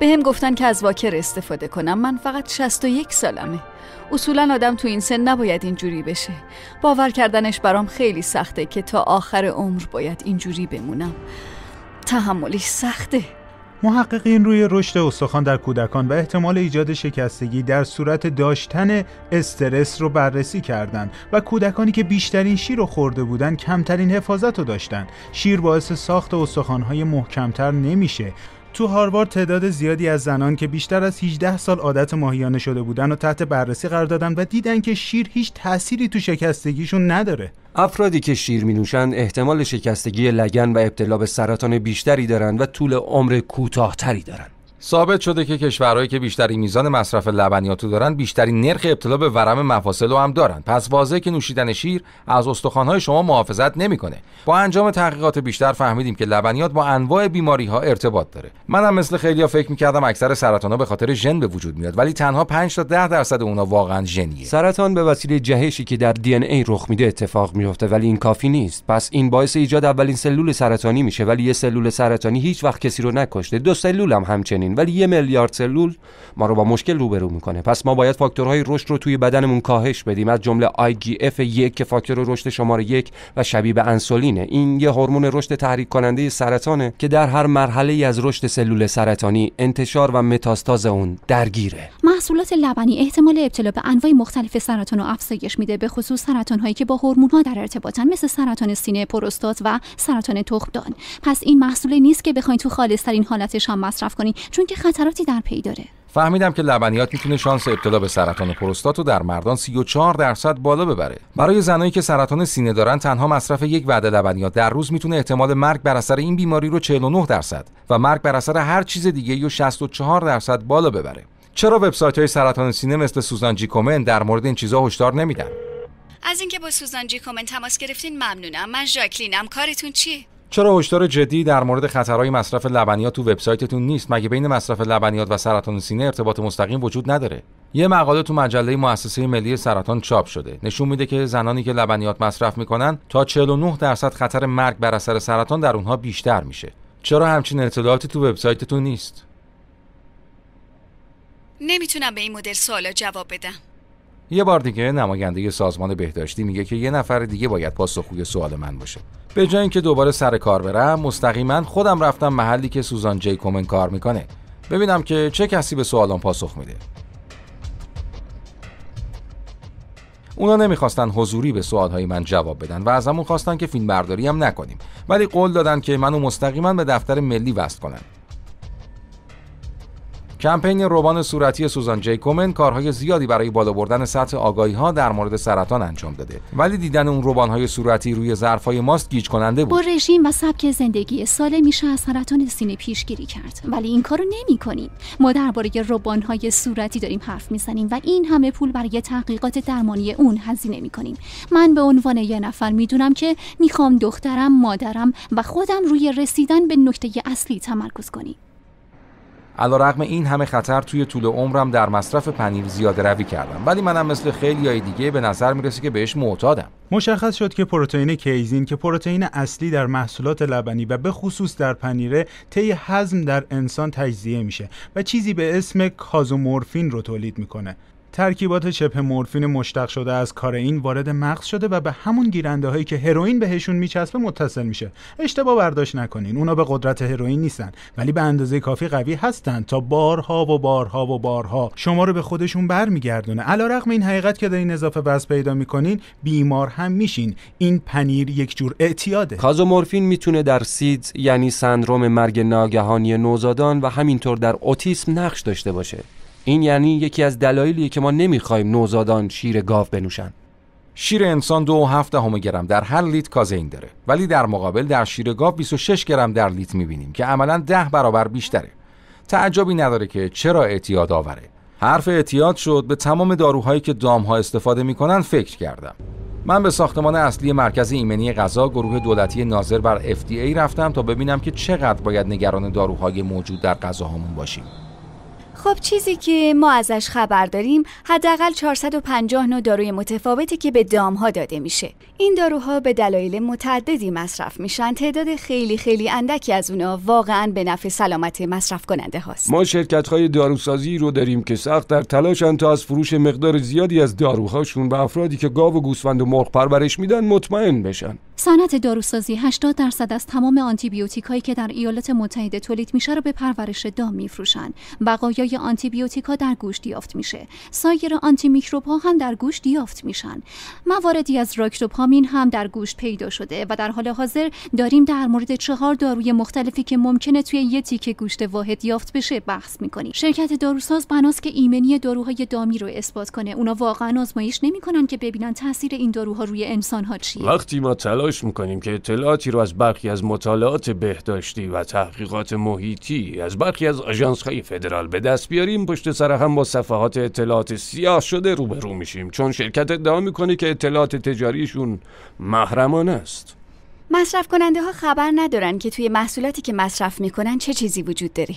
به هم گفتن که از واکر استفاده کنم من فقط 61 سالمه اصولا آدم تو این سن نباید اینجوری بشه باور کردنش برام خیلی سخته که تا آخر عمر باید اینجوری بمونم تحملی سخته محققین روی رشد استخوان در کودکان و احتمال ایجاد شکستگی در صورت داشتن استرس رو بررسی کردند و کودکانی که بیشترین شیر رو خورده بودند کمترین حفاظت رو داشتند شیر باعث ساخت استخوان‌های محکمتر نمیشه تو هاروارد تعداد زیادی از زنان که بیشتر از 18 سال عادت ماهیانه شده بودن و تحت بررسی قرار دادن و دیدن که شیر هیچ تأثیری تو شکستگیشون نداره افرادی که شیر می نوشن احتمال شکستگی لگن و ابتلا به سرطان بیشتری دارند و طول عمر کوتاهتری دارند ثابت شده که کشورهایی که بیشتری میزان مصرف لبنیاتو دارن بیشترین نرخ ابتلا به ورم مفاصل رو هم دارن پس واضحه که نوشیدن شیر از استخوانهای شما محافظت نمیکنه با انجام تحقیقات بیشتر فهمیدیم که لبنیات با انواع بیماری ها ارتباط داره منم مثل خیلیا فکر میکردم اکثر سرطان ها به خاطر ژن به وجود میاد ولی تنها 5 تا 10 درصد اونا واقعا ژنیه سرطان به وسیله جهشی که در دی ای رخ میده اتفاق میفته ولی این کافی نیست پس این باعث ایجاد اولین سلول سرطانی میشه ولی یه سلول سرطانی هیچ وقت کسی رو نکشته دو سلول هم همچنین پایین ولی یه میلیارد سلول ما رو با مشکل روبرو میکنه پس ما باید فاکتورهای رشد رو توی بدنمون کاهش بدیم از جمله IGF یک که فاکتور رشد شماره یک و شبیه به انسولینه این یه هورمون رشد تحریک کننده سرطانه که در هر مرحله از رشد سلول سرطانی انتشار و متاستاز اون درگیره محصولات لبنی احتمال ابتلا به انواع مختلف سرطان و افزایش میده به خصوص سرطان هایی که با هورمون ها در ارتباطن مثل سرطان سینه پروستات و سرطان تخمدان پس این محصولی نیست که بخواید تو خالص ترین حالتش هم مصرف کنید چون که خطراتی در پی داره فهمیدم که لبنیات میتونه شانس ابتلا به سرطان پروستات رو در مردان 34 درصد بالا ببره. برای زنایی که سرطان سینه دارن تنها مصرف یک وعده لبنیات در روز میتونه احتمال مرگ بر اثر این بیماری رو 49 درصد و مرگ بر اثر هر چیز دیگه رو 64 درصد بالا ببره. چرا وبسایت های سرطان سینه مثل سوزان جی در مورد این چیزها هشدار نمیدن؟ از اینکه با سوزان جی تماس گرفتین ممنونم. من ژاکلینم. کارتون چی؟ چرا هشدار جدی در مورد خطرهای مصرف لبنیات تو وبسایتتون نیست مگه بین مصرف لبنیات و سرطان سینه ارتباط مستقیم وجود نداره یه مقاله تو مجله مؤسسه ملی سرطان چاپ شده نشون میده که زنانی که لبنیات مصرف میکنن تا 49 درصد خطر مرگ بر اثر سرطان در اونها بیشتر میشه چرا همچین اطلاعاتی تو وبسایتتون نیست نمیتونم به این مدل سوالا جواب بدم یه بار دیگه نماینده سازمان بهداشتی میگه که یه نفر دیگه باید پاسخگوی سوال من باشه به جای اینکه دوباره سر کار برم مستقیما خودم رفتم محلی که سوزان جی کومن کار میکنه ببینم که چه کسی به سوالان پاسخ میده اونا نمیخواستن حضوری به سوالهای من جواب بدن و از همون خواستن که فیلم برداری هم نکنیم ولی قول دادن که منو مستقیما به دفتر ملی وصل کنن کمپین روبان صورتی سوزان جیکومن کارهای زیادی برای بالا بردن سطح آگاهی ها در مورد سرطان انجام داده ولی دیدن اون روبان های صورتی روی های ماست گیج کننده بود با رژیم و سبک زندگی ساله میشه از سرطان سینه پیشگیری کرد ولی این کارو کنیم ما درباره روبان های صورتی داریم حرف میزنیم و این همه پول برای تحقیقات درمانی اون هزینه میکنیم من به عنوان یه نفر میدونم که میخوام دخترم مادرم و خودم روی رسیدن به نکته اصلی تمرکز کنیم رقم این همه خطر توی طول عمرم در مصرف پنیر زیاده روی کردم ولی منم مثل خیلی های دیگه به نظر میرسه که بهش معتادم مشخص شد که پروتئین کیزین که پروتئین اصلی در محصولات لبنی و به خصوص در پنیره طی هضم در انسان تجزیه میشه و چیزی به اسم کازومورفین رو تولید میکنه ترکیبات چپ مورفین مشتق شده از کار این وارد مغز شده و به همون گیرنده هایی که هروئین بهشون میچسبه متصل میشه اشتباه برداشت نکنین اونا به قدرت هروئین نیستن ولی به اندازه کافی قوی هستن تا بارها و بارها و بارها شما رو به خودشون برمیگردونه رغم این حقیقت که دارین اضافه وزن پیدا میکنین بیمار هم میشین این پنیر یک جور اعتیاده کازومورفین میتونه در سیدز یعنی سندروم مرگ ناگهانی نوزادان و همینطور در اوتیسم نقش داشته باشه این یعنی یکی از دلایلیه که ما نمیخوایم نوزادان شیر گاو بنوشن شیر انسان دو هفته همه گرم در هر لیت کازین داره ولی در مقابل در شیر گاو 26 گرم در لیت میبینیم که عملا ده برابر بیشتره تعجبی نداره که چرا اعتیاد آوره حرف اعتیاد شد به تمام داروهایی که دامها استفاده میکنن فکر کردم من به ساختمان اصلی مرکز ایمنی غذا گروه دولتی ناظر بر FDA رفتم تا ببینم که چقدر باید نگران داروهای موجود در غذاهامون باشیم خب چیزی که ما ازش خبر داریم حداقل نوع داروی متفاوتی که به دامها داده میشه این داروها به دلایل متعددی مصرف میشن تعداد خیلی خیلی اندکی از اونا واقعا به نفع سلامت مصرف کننده هست. ما شرکت های داروسازی رو داریم که سخت در تلاشن تا از فروش مقدار زیادی از داروهاشون به افرادی که گاو و گوسفند و مرغ پرورش میدن مطمئن بشن صنعت داروسازی 80 درصد از تمام آنتی هایی که در ایالات متحده تولید میشه رو به پرورش دام میفروشن بقایای ها در گوشت یافت میشه سایر آنتی میکروب ها هم در گوشت یافت میشن مواردی از راکتوپ مین هم در گوشت پیدا شده و در حال حاضر داریم در مورد چهار داروی مختلفی که ممکنه توی یه تیکه گوشت واحد یافت بشه بحث میکنیم شرکت داروساز بناست که ایمنی داروهای دامی رو اثبات کنه اونا واقعا آزمایش نمیکنن که ببینن تاثیر این داروها روی انسان ها چیه وقتی ما تلاش میکنیم که اطلاعاتی رو از برخی از مطالعات بهداشتی و تحقیقات محیطی از برخی از آژانس فدرال به دست بیاریم پشت سر هم با صفحات اطلاعات سیاه شده روبرو میشیم چون شرکت ادعا میکنه که اطلاعات تجاریشون محرمانه است مصرف کننده ها خبر ندارن که توی محصولاتی که مصرف میکنن چه چیزی وجود داره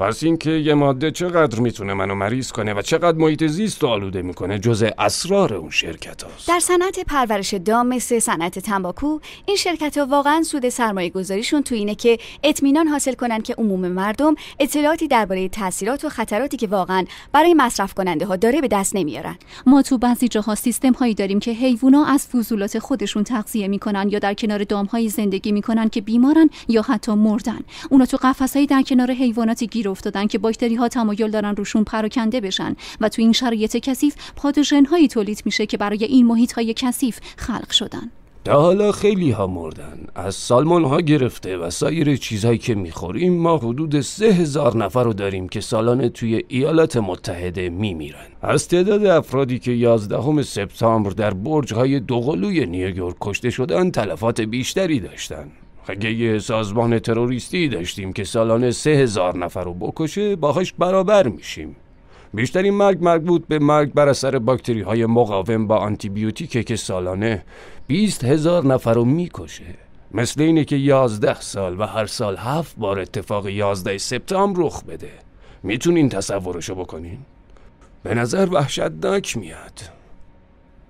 پس اینکه یه ماده چقدر میتونه منو مریض کنه و چقدر محیط زیست رو آلوده میکنه جز اسرار اون شرکت هاست. در صنعت پرورش دام مثل صنعت تنباکو این شرکت ها واقعا سود سرمایه گذاریشون تو اینه که اطمینان حاصل کنن که عموم مردم اطلاعاتی درباره تاثیرات و خطراتی که واقعا برای مصرف کننده ها داره به دست نمیارن ما تو بعضی جاها سیستم هایی داریم که حیوونا از فضولات خودشون تغذیه میکنن یا در کنار دام زندگی میکنن که بیمارن یا حتی مردن اونا تو قفسهایی در کنار حیوانات گیر افتادن که باکتری ها تمایل دارن روشون پراکنده بشن و تو این شرایط کثیف پاتوژن هایی تولید میشه که برای این محیط های کثیف خلق شدن تا حالا خیلی ها مردن از سالمون ها گرفته و سایر چیزهایی که میخوریم ما حدود سه هزار نفر رو داریم که سالانه توی ایالات متحده میمیرن از تعداد افرادی که 11 سپتامبر در برج های دوقلوی نیویورک کشته شدن تلفات بیشتری داشتن اگه سازمان تروریستی داشتیم که سالانه سه هزار نفر رو بکشه باهاش برابر میشیم بیشترین مرگ مربوط به مرگ بر اثر باکتری های مقاوم با آنتیبیوتیکه که سالانه 20 هزار نفر رو میکشه مثل اینه که 11 سال و هر سال هفت بار اتفاق 11 سپتامبر رخ بده میتونین تصورشو بکنین؟ به نظر وحشتناک میاد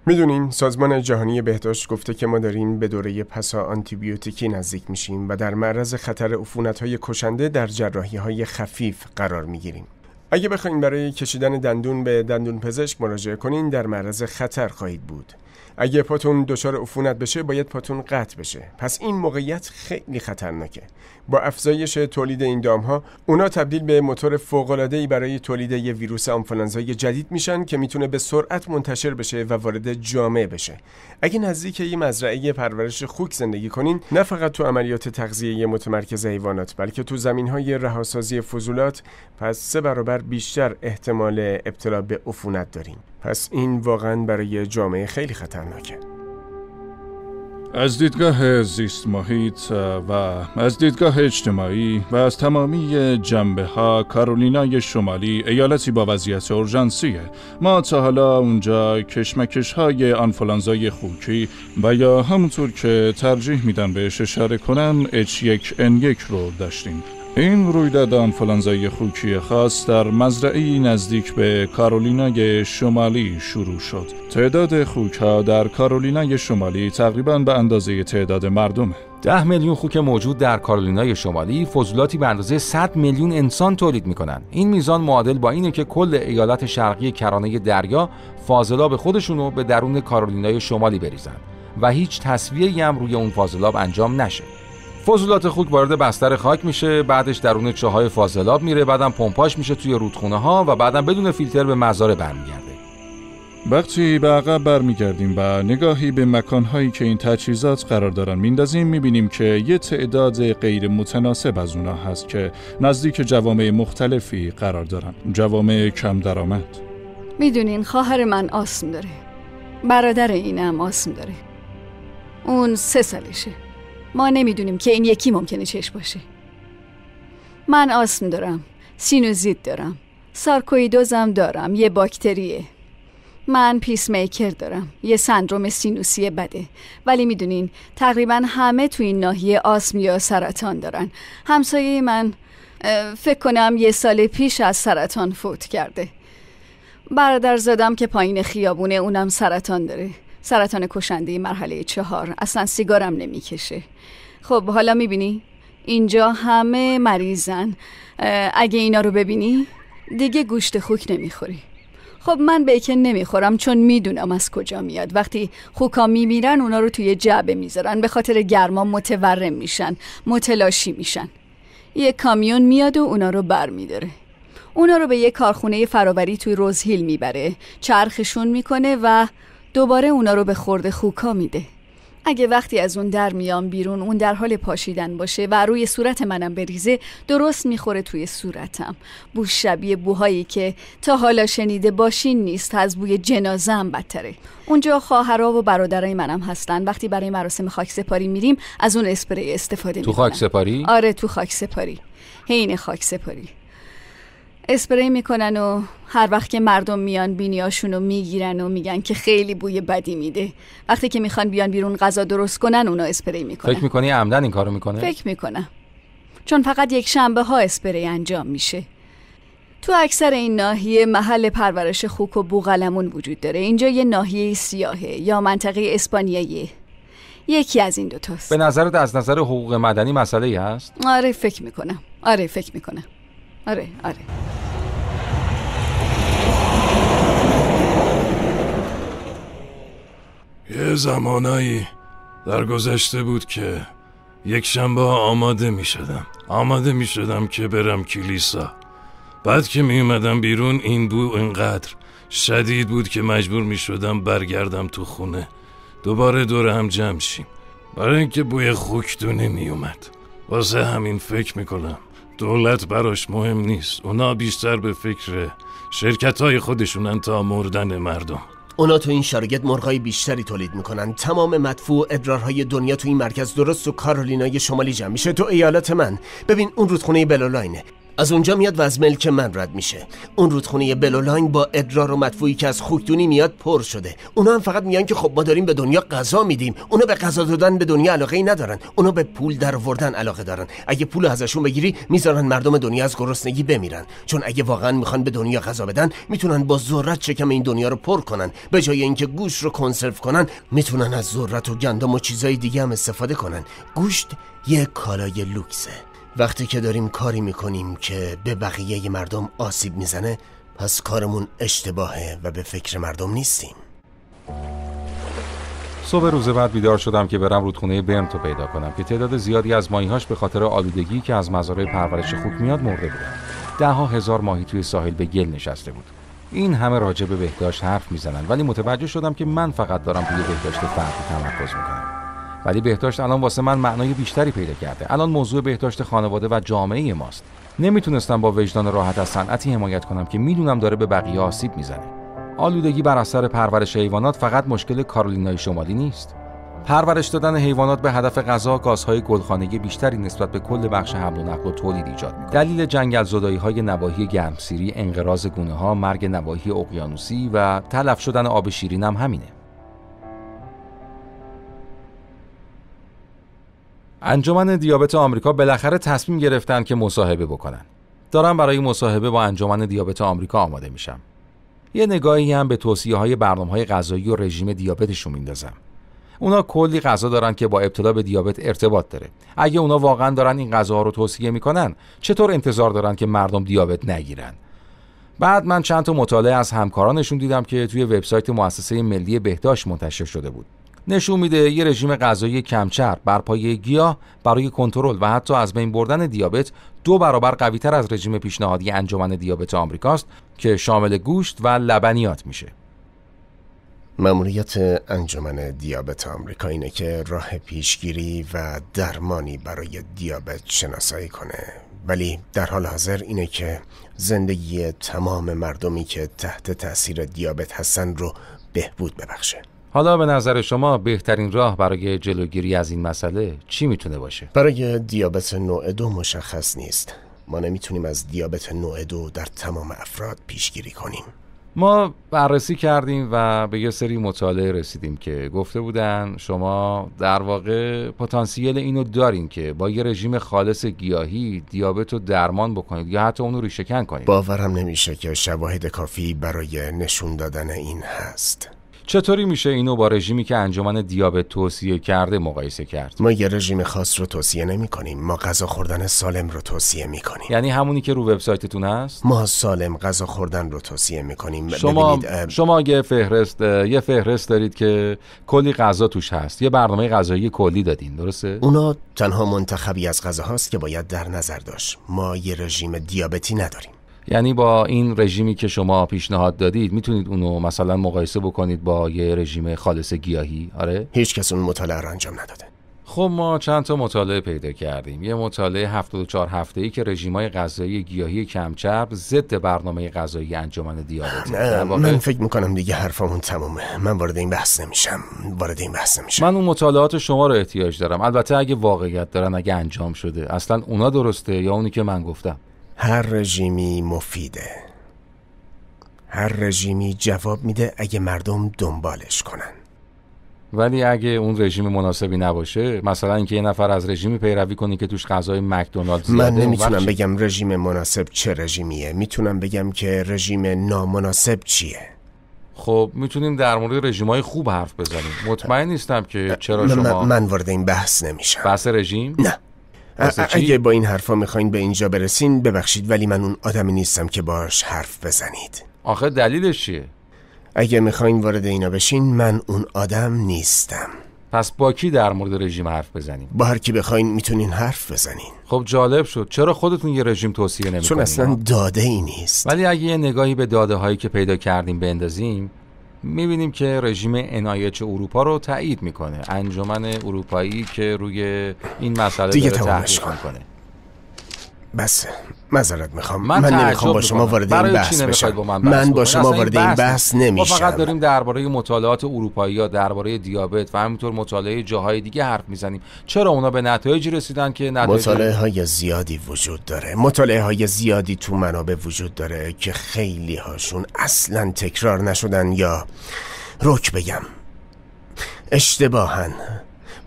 میدونین سازمان جهانی بهداشت گفته که ما داریم به دوره پسا آنتیبیوتیکی نزدیک میشیم و در معرض خطر عفونت های کشنده در جراحی های خفیف قرار میگیریم. اگه بخواین برای کشیدن دندون به دندون پزشک مراجعه کنین در معرض خطر خواهید بود. اگه پاتون دچار عفونت بشه باید پاتون قطع بشه. پس این موقعیت خیلی خطرناکه. با افزایش تولید این ها اونا تبدیل به موتور ای برای تولید یه ویروس آنفولانزای جدید میشن که میتونه به سرعت منتشر بشه و وارد جامعه بشه اگه نزدیک یه مزرعه پرورش خوک زندگی کنین نه فقط تو عملیات تغذیه متمرکز حیوانات بلکه تو های رهاسازی فضولات پس سه برابر بیشتر احتمال ابتلا به عفونت دارین پس این واقعا برای جامعه خیلی خطرناکه از دیدگاه زیست محیط و از دیدگاه اجتماعی و از تمامی جنبه ها کارولینای شمالی ایالتی با وضعیت اورژانسیه ما تا حالا اونجا کشمکش های آنفولانزای خوکی و یا همونطور که ترجیح میدن بهش اشاره کنم H1N1 رو داشتیم این رویدادان فلانزای خوکی خاص در مزرعه نزدیک به کارولینای شمالی شروع شد. تعداد خوک ها در کارولینای شمالی تقریبا به اندازه تعداد مردمه. ده میلیون خوک موجود در کارولینای شمالی فضولاتی به اندازه 100 میلیون انسان تولید میکنن. این میزان معادل با اینه که کل ایالت شرقی کرانه دریا فاضلاب خودشونو به درون کارولینای شمالی بریزن و هیچ تصویه هم روی اون فاضلاب انجام نشه. فضولات خوک وارد بستر خاک میشه بعدش درون چاهای های فاضلاب میره بعدم پمپاش میشه توی رودخونه ها و بعدم بدون فیلتر به مزار برمیگرده وقتی به عقب برمیگردیم و نگاهی به مکانهایی که این تجهیزات قرار دارن میندازیم میبینیم که یه تعداد غیر متناسب از اونا هست که نزدیک جوامع مختلفی قرار دارن جوامع کم درآمد میدونین خواهر من آسم داره برادر اینم آسم داره اون سه سالشه ما نمیدونیم که این یکی ممکنه چش باشه من آسم دارم سینوزید دارم سارکویدوزم دارم یه باکتریه من پیس دارم یه سندروم سینوسی بده ولی میدونین تقریبا همه تو این ناحیه آسم یا سرطان دارن همسایه من فکر کنم یه سال پیش از سرطان فوت کرده برادر زدم که پایین خیابونه اونم سرطان داره سرطان کشنده مرحله چهار اصلا سیگارم نمیکشه خب حالا میبینی اینجا همه مریضن اگه اینا رو ببینی دیگه گوشت خوک نمیخوری خب من بیکن نمیخورم چون میدونم از کجا میاد وقتی خوکا میمیرن اونا رو توی جعبه میذارن به خاطر گرما متورم میشن متلاشی میشن یه کامیون میاد و اونا رو بر میداره اونا رو به یه کارخونه فراوری توی روزهیل میبره چرخشون میکنه و دوباره اونا رو به خورده خوکا میده اگه وقتی از اون در میام بیرون اون در حال پاشیدن باشه و روی صورت منم بریزه درست میخوره توی صورتم بو شبیه بوهایی که تا حالا شنیده باشین نیست از بوی جنازه هم بدتره اونجا خواهرا و برادرای منم هستن وقتی برای مراسم خاک سپاری میریم از اون اسپری استفاده میکنم تو خاک سپاری آره تو خاک سپاری حین خاک اسپری میکنن و هر وقت که مردم میان بینیاشون رو میگیرن و میگن که خیلی بوی بدی میده وقتی که میخوان بیان بیرون غذا درست کنن اونا اسپری میکنن فکر میکنی عمدن این کارو میکنه فکر میکنم چون فقط یک شنبه ها اسپری انجام میشه تو اکثر این ناحیه محل پرورش خوک و بوغلمون وجود داره اینجا یه ناحیه سیاهه یا منطقه اسپانیاییه یکی از این دوتاست به نظرت از نظر حقوق مدنی مسئله هست؟ آره فکر میکنم آره فکر میکنم آره آره یه زمانایی در گذشته بود که یک شنبه آماده می شدم آماده می شدم که برم کلیسا بعد که می اومدم بیرون این بو اینقدر شدید بود که مجبور می شدم برگردم تو خونه دوباره دور هم جمع شیم برای اینکه بوی خوکدونه می اومد واسه همین فکر می کنم دولت براش مهم نیست اونا بیشتر به فکر شرکت های خودشونن تا مردن مردم اونا تو این شرکت مرغای بیشتری تولید میکنن تمام مدفوع ادرارهای دنیا تو این مرکز درست و کارولینای شمالی جمع میشه تو ایالت من ببین اون رودخونه بلولاینه از اونجا میاد و از ملک من رد میشه اون رودخونه بلولاین با ادرار و مدفوعی که از خوکتونی میاد پر شده اونا هم فقط میگن که خب ما داریم به دنیا غذا میدیم اونا به غذا دادن به دنیا علاقه ای ندارن اونا به پول وردن علاقه دارن اگه پول ازشون بگیری میذارن مردم دنیا از گرسنگی بمیرن چون اگه واقعا میخوان به دنیا غذا بدن میتونن با ذرت شکم این دنیا رو پر کنن به جای اینکه گوش رو کنسرو کنن میتونن از ذرت و گندم و چیزای دیگه هم استفاده کنن گوشت یه کالای لوکسه وقتی که داریم کاری میکنیم که به بقیه مردم آسیب میزنه پس کارمون اشتباهه و به فکر مردم نیستیم صبح روز بعد بیدار شدم که برم رودخونه برن پیدا کنم که تعداد زیادی از ماهیهاش به خاطر آلودگی که از مزارع پرورش خوک میاد مرده بودن دهها هزار ماهی توی ساحل به گل نشسته بود این همه راجع به بهداشت حرف میزنن ولی متوجه شدم که من فقط دارم توی بهداشت فردی تمرکز میکنم ولی بهداشت الان واسه من معنای بیشتری پیدا کرده الان موضوع بهداشت خانواده و جامعه ماست نمیتونستم با وجدان راحت از صنعتی حمایت کنم که میدونم داره به بقیه آسیب میزنه آلودگی بر اثر پرورش حیوانات فقط مشکل کارولینای شمالی نیست پرورش دادن حیوانات به هدف غذا گازهای گلخانگی بیشتری نسبت به کل بخش حمل و نقل و تولید ایجاد میکنه دلیل جنگل زدایی های نواحی گرمسیری انقراض گونه ها مرگ نواحی اقیانوسی و تلف شدن آب شیرین هم همینه انجمن دیابت آمریکا بالاخره تصمیم گرفتن که مصاحبه بکنن. دارم برای مصاحبه با انجمن دیابت آمریکا آماده میشم. یه نگاهی هم به توصیه های برنامه های غذایی و رژیم دیابتشون میندازم. اونا کلی غذا دارن که با ابتلا به دیابت ارتباط داره. اگه اونا واقعا دارن این غذاها رو توصیه میکنن، چطور انتظار دارن که مردم دیابت نگیرن؟ بعد من چند تا مطالعه از همکارانشون دیدم که توی وبسایت مؤسسه ملی بهداشت منتشر شده بود. نشون میده یه رژیم غذایی کمچرب بر پایه گیاه برای کنترل و حتی از بین بردن دیابت دو برابر قویتر از رژیم پیشنهادی انجمن دیابت آمریکاست که شامل گوشت و لبنیات میشه مأموریت انجمن دیابت آمریکا اینه که راه پیشگیری و درمانی برای دیابت شناسایی کنه ولی در حال حاضر اینه که زندگی تمام مردمی که تحت تاثیر دیابت هستن رو بهبود ببخشه حالا به نظر شما بهترین راه برای جلوگیری از این مسئله چی میتونه باشه؟ برای دیابت نوع دو مشخص نیست ما نمیتونیم از دیابت نوع دو در تمام افراد پیشگیری کنیم ما بررسی کردیم و به یه سری مطالعه رسیدیم که گفته بودن شما در واقع پتانسیل اینو دارین که با یه رژیم خالص گیاهی دیابت رو درمان بکنید یا حتی اونو ریشکن کنید باورم نمیشه که شواهد کافی برای نشون دادن این هست چطوری میشه اینو با رژیمی که انجمن دیابت توصیه کرده مقایسه کرد ما یه رژیم خاص رو توصیه نمی کنیم ما غذا خوردن سالم رو توصیه می کنیم یعنی همونی که رو وبسایتتون هست ما سالم غذا خوردن رو توصیه می کنیم شما شما یه فهرست یه فهرست دارید که کلی غذا توش هست یه برنامه غذایی کلی دادین درسته اونا تنها منتخبی از غذاهاست که باید در نظر داشت ما یه رژیم دیابتی نداریم یعنی با این رژیمی که شما پیشنهاد دادید میتونید اونو مثلا مقایسه بکنید با یه رژیم خالص گیاهی آره هیچ کس اون مطالعه رو انجام نداده خب ما چند تا مطالعه پیدا کردیم یه مطالعه 74 هفته ای که رژیمای غذایی گیاهی کمچرب ضد برنامه غذایی انجمن دیابت نه من فکر میکنم دیگه حرفمون تمومه من وارد این بحث نمیشم وارد این بحث نمیشم من اون مطالعات شما رو احتیاج دارم البته اگه واقعیت دارن اگه انجام شده اصلا اونا درسته یا اونی که من گفتم هر رژیمی مفیده هر رژیمی جواب میده اگه مردم دنبالش کنن ولی اگه اون رژیم مناسبی نباشه مثلا اینکه یه نفر از رژیمی پیروی کنی که توش غذای مکدونالد زیاده من نمیتونم بگم رژیم مناسب چه رژیمیه میتونم بگم که رژیم نامناسب چیه خب میتونیم در مورد رژیم های خوب حرف بزنیم مطمئن نیستم که چرا شما من, من وارد این بحث نمیشم بحث رژیم؟ نه اگه با این حرفا میخواین به اینجا برسین ببخشید ولی من اون آدمی نیستم که باش حرف بزنید آخه دلیلش چیه؟ اگه میخواین وارد اینا بشین من اون آدم نیستم پس با کی در مورد رژیم حرف بزنیم با هر کی بخواین میتونین حرف بزنین خب جالب شد چرا خودتون یه رژیم توصیه نمیکنین چون اصلا داده ای نیست ولی اگه یه نگاهی به داده هایی که پیدا کردیم بندازیم میبینیم که رژیم انایچ اروپا رو تایید میکنه انجمن اروپایی که روی این مسئله دیگه داره میکنه بس مظرت میخوام من, من نمیخوام با شما وارد این بحث بشم من, من, با شما وارد این بحث نمیشم ما فقط داریم درباره مطالعات اروپایی یا درباره دیابت و همینطور مطالعه جاهای دیگه حرف میزنیم چرا اونا به نتایجی رسیدن که نتایج مطالعه های زیادی وجود داره مطالعه های زیادی تو منابع وجود داره که خیلی هاشون اصلا تکرار نشدن یا رک بگم اشتباهن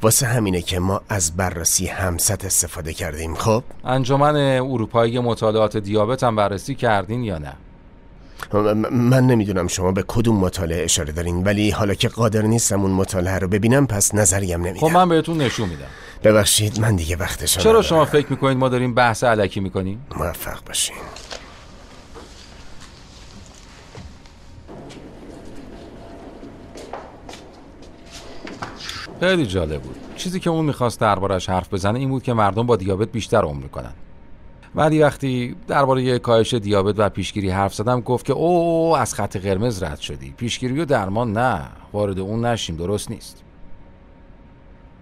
واسه همینه که ما از بررسی همست استفاده کردیم خب انجمن اروپایی مطالعات دیابت هم بررسی کردین یا نه من نمیدونم شما به کدوم مطالعه اشاره دارین ولی حالا که قادر نیستم اون مطالعه رو ببینم پس نظریم نمیدم خب من بهتون نشون میدم ببخشید من دیگه وقتش چرا شما فکر میکنید ما داریم بحث علکی میکنیم موفق باشین خیلی جالب بود چیزی که اون میخواست دربارش حرف بزنه این بود که مردم با دیابت بیشتر عمر کنن ولی وقتی درباره کاهش دیابت و پیشگیری حرف زدم گفت که او از خط قرمز رد شدی پیشگیری و درمان نه وارد اون نشیم درست نیست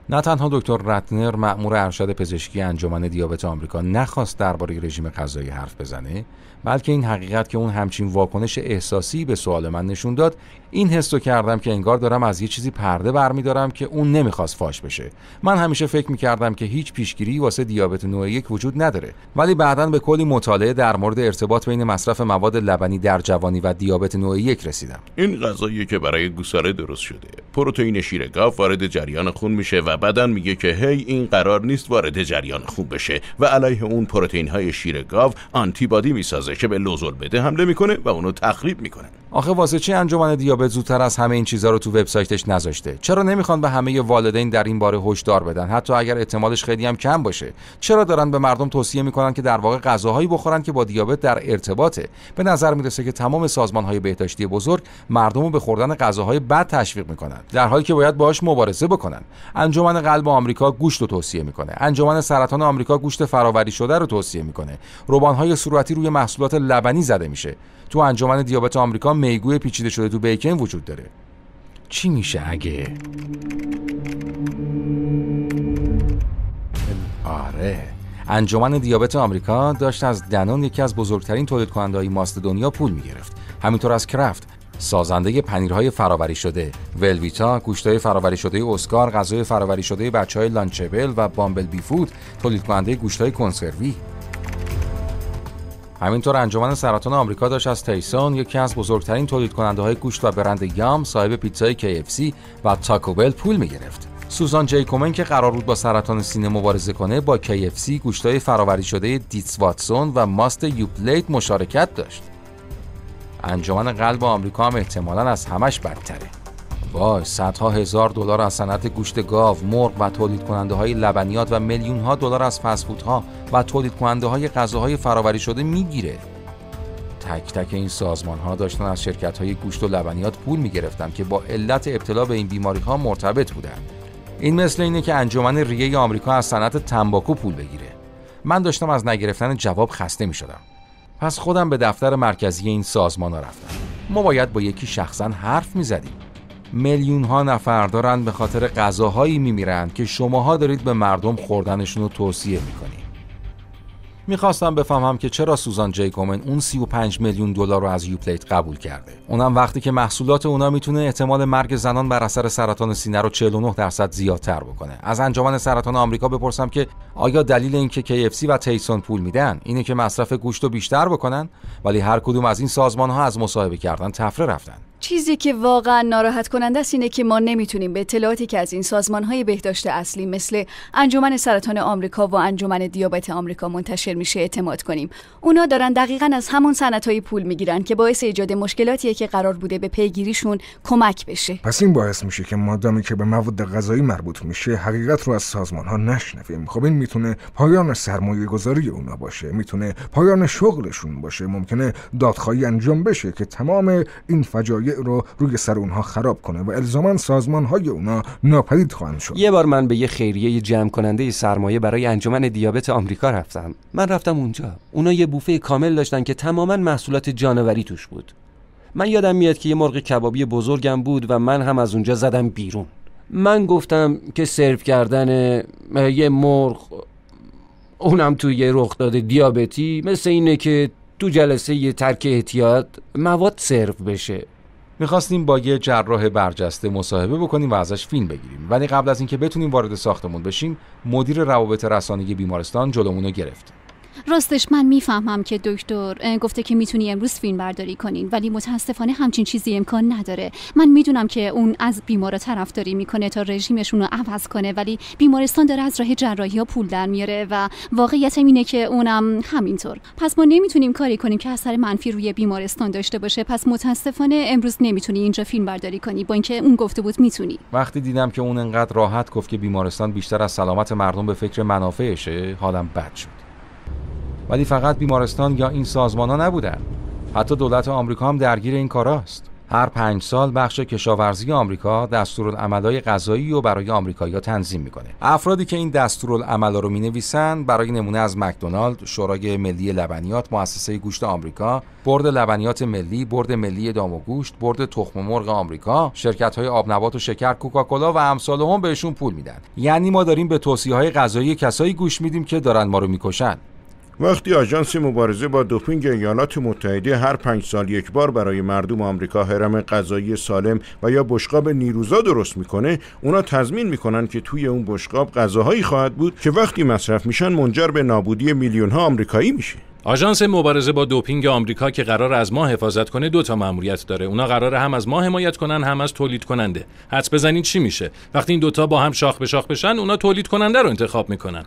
نه تنها دکتر رتنر مأمور ارشد پزشکی انجمن دیابت آمریکا نخواست درباره رژیم غذایی حرف بزنه بلکه این حقیقت که اون همچین واکنش احساسی به سوال من نشون داد این حس رو کردم که انگار دارم از یه چیزی پرده برمیدارم که اون نمیخواست فاش بشه من همیشه فکر میکردم که هیچ پیشگیری واسه دیابت نوع یک وجود نداره ولی بعدا به کلی مطالعه در مورد ارتباط بین مصرف مواد لبنی در جوانی و دیابت نوع یک رسیدم این غذایی که برای گوساره درست شده پروتئین شیر گاو وارد جریان خون میشه و بدن میگه که هی این قرار نیست وارد جریان خون بشه و علیه اون پروتئین های شیر گاو آنتیبادی میسازه که به لوزول بده حمله میکنه و اونو تخریب میکنه آخه واسه چی انجمن دیابت زودتر از همه این چیزها رو تو وبسایتش نذاشته چرا نمیخوان به همه والدین در این باره هشدار بدن حتی اگر احتمالش خیلی هم کم باشه چرا دارن به مردم توصیه میکنن که در واقع غذاهایی بخورن که با دیابت در ارتباطه به نظر میرسه که تمام سازمانهای بهداشتی بزرگ مردم رو به خوردن غذاهای بد تشویق میکنن در حالی که باید باهاش مبارزه بکنن انجمن قلب آمریکا گوشت رو توصیه میکنه انجمن سرطان آمریکا گوشت فراوری شده رو توصیه میکنه های صورتی روی محصولات محصولات لبنی زده میشه تو انجمن دیابت آمریکا میگوی پیچیده شده تو بیکن وجود داره چی میشه اگه آره انجمن دیابت آمریکا داشت از دنان یکی از بزرگترین تولید کننده های ماست دنیا پول میگرفت همینطور از کرافت سازنده پنیرهای فراوری شده ولویتا گوشتهای فراوری شده اسکار غذای فراوری شده بچه های لانچبل و بامبل بیفود تولید کننده گوشتهای کنسروی همینطور انجمن سرطان آمریکا داشت از تیسون یکی از بزرگترین تولید کننده های گوشت و برند یام صاحب پیتزای KFC و تاکوبل پول می گرفت. سوزان جی کومن که قرار بود با سرطان سینه مبارزه کنه با KFC گوشتای فراوری شده دیتس واتسون و ماست یوپلیت مشارکت داشت. انجمن قلب آمریکا هم احتمالا از همش بدتره. وای صدها هزار دلار از صنعت گوشت گاو، مرغ و تولید کننده های لبنیات و میلیون ها دلار از فسفودها و تولید کننده های غذاهای فراوری شده میگیره تک تک این سازمان ها داشتن از شرکت های گوشت و لبنیات پول می گرفتن که با علت ابتلا به این بیماری ها مرتبط بودن این مثل اینه که انجمن ریه آمریکا از صنعت تنباکو پول بگیره من داشتم از نگرفتن جواب خسته می شدم پس خودم به دفتر مرکزی این سازمان ها رفتم ما باید با یکی شخصا حرف می زدیم میلیون ها نفر دارن به خاطر غذاهایی می میرند که شماها دارید به مردم خوردنشون رو توصیه می میخواستم بفهمم که چرا سوزان جیکومن اون 35 میلیون دلار رو از یوپلیت قبول کرده اونم وقتی که محصولات اونا میتونه احتمال مرگ زنان بر اثر سرطان سینه رو 49 درصد زیادتر بکنه از انجمن سرطان آمریکا بپرسم که آیا دلیل اینکه KFC و تیسون پول میدن اینه که مصرف گوشت رو بیشتر بکنن ولی هر کدوم از این سازمان ها از مصاحبه کردن تفره رفتن چیزی که واقعا ناراحت کننده است اینه که ما نمیتونیم به اطلاعاتی که از این سازمان های بهداشت اصلی مثل انجمن سرطان آمریکا و انجمن دیابت آمریکا منتشر میشه اعتماد کنیم. اونا دارن دقیقا از همون سنت های پول میگیرن که باعث ایجاد مشکلاتیه که قرار بوده به پیگیریشون کمک بشه. پس این باعث میشه که مادامی که به مواد غذایی مربوط میشه حقیقت رو از سازمان ها نشنویم. خب این میتونه پایان سرمایه گذاری اونا باشه، میتونه پایان شغلشون باشه، ممکنه دادخواهی انجام بشه که تمام این فجایع رو روی سر اونها خراب کنه و الزاما سازمان های اونا ناپدید خواهند شد یه بار من به یه خیریه جمع کننده سرمایه برای انجمن دیابت آمریکا رفتم من رفتم اونجا اونا یه بوفه کامل داشتن که تماما محصولات جانوری توش بود من یادم میاد که یه مرغ کبابی بزرگم بود و من هم از اونجا زدم بیرون من گفتم که سرو کردن یه مرغ اونم توی یه رخداد دیابتی مثل اینه که تو جلسه یه ترک احتیاط مواد سرو بشه میخواستیم با یه جراح برجسته مصاحبه بکنیم و ازش فیلم بگیریم ولی قبل از اینکه بتونیم وارد ساختمون بشیم مدیر روابط رسانه بیمارستان جلومون رو گرفت راستش من میفهمم که دکتر گفته که میتونی امروز فیلم برداری کنین ولی متاسفانه همچین چیزی امکان نداره من میدونم که اون از بیمارا طرفداری میکنه تا رژیمشون رو عوض کنه ولی بیمارستان داره از راه جراحی ها پول در میاره و واقعیت اینه که اونم همینطور پس ما نمیتونیم کاری کنیم که اثر منفی روی بیمارستان داشته باشه پس متاسفانه امروز نمیتونی اینجا فیلم برداری کنی با اینکه اون گفته بود میتونی وقتی دیدم که اون انقدر راحت گفت که بیمارستان بیشتر از سلامت مردم به فکر منافعشه حالم بد شد ولی فقط بیمارستان یا این سازمان ها نبودن حتی دولت آمریکا هم درگیر این کاراست هر پنج سال بخش کشاورزی آمریکا دستورالعملهای غذایی رو برای آمریکایی‌ها تنظیم میکنه افرادی که این دستورالعملا رو مینویسند برای نمونه از مکدونالد شورای ملی لبنیات مؤسسه گوشت آمریکا برد لبنیات ملی برد ملی دام و گوشت برد تخم مرغ آمریکا شرکت‌های آبنبات و شکر کوکاکولا و امثال هم بهشون پول میدن یعنی ما داریم به توصیه‌های غذایی کسایی گوش میدیم که دارن ما رو میکشن وقتی آژانس مبارزه با دوپینگ ایالات متحده هر پنج سال یک بار برای مردم آمریکا حرم غذایی سالم و یا بشقاب نیروزا درست میکنه اونا تضمین میکنن که توی اون بشقاب غذاهایی خواهد بود که وقتی مصرف میشن منجر به نابودی میلیون ها آمریکایی میشه آژانس مبارزه با دوپینگ آمریکا که قرار از ما حفاظت کنه دو تا مأموریت داره. اونا قرار هم از ما حمایت کنن هم از تولید کننده. حدس بزنید چی میشه؟ وقتی این دوتا با هم شاخ به شاخ بشن، اونا تولید کننده رو انتخاب میکنن.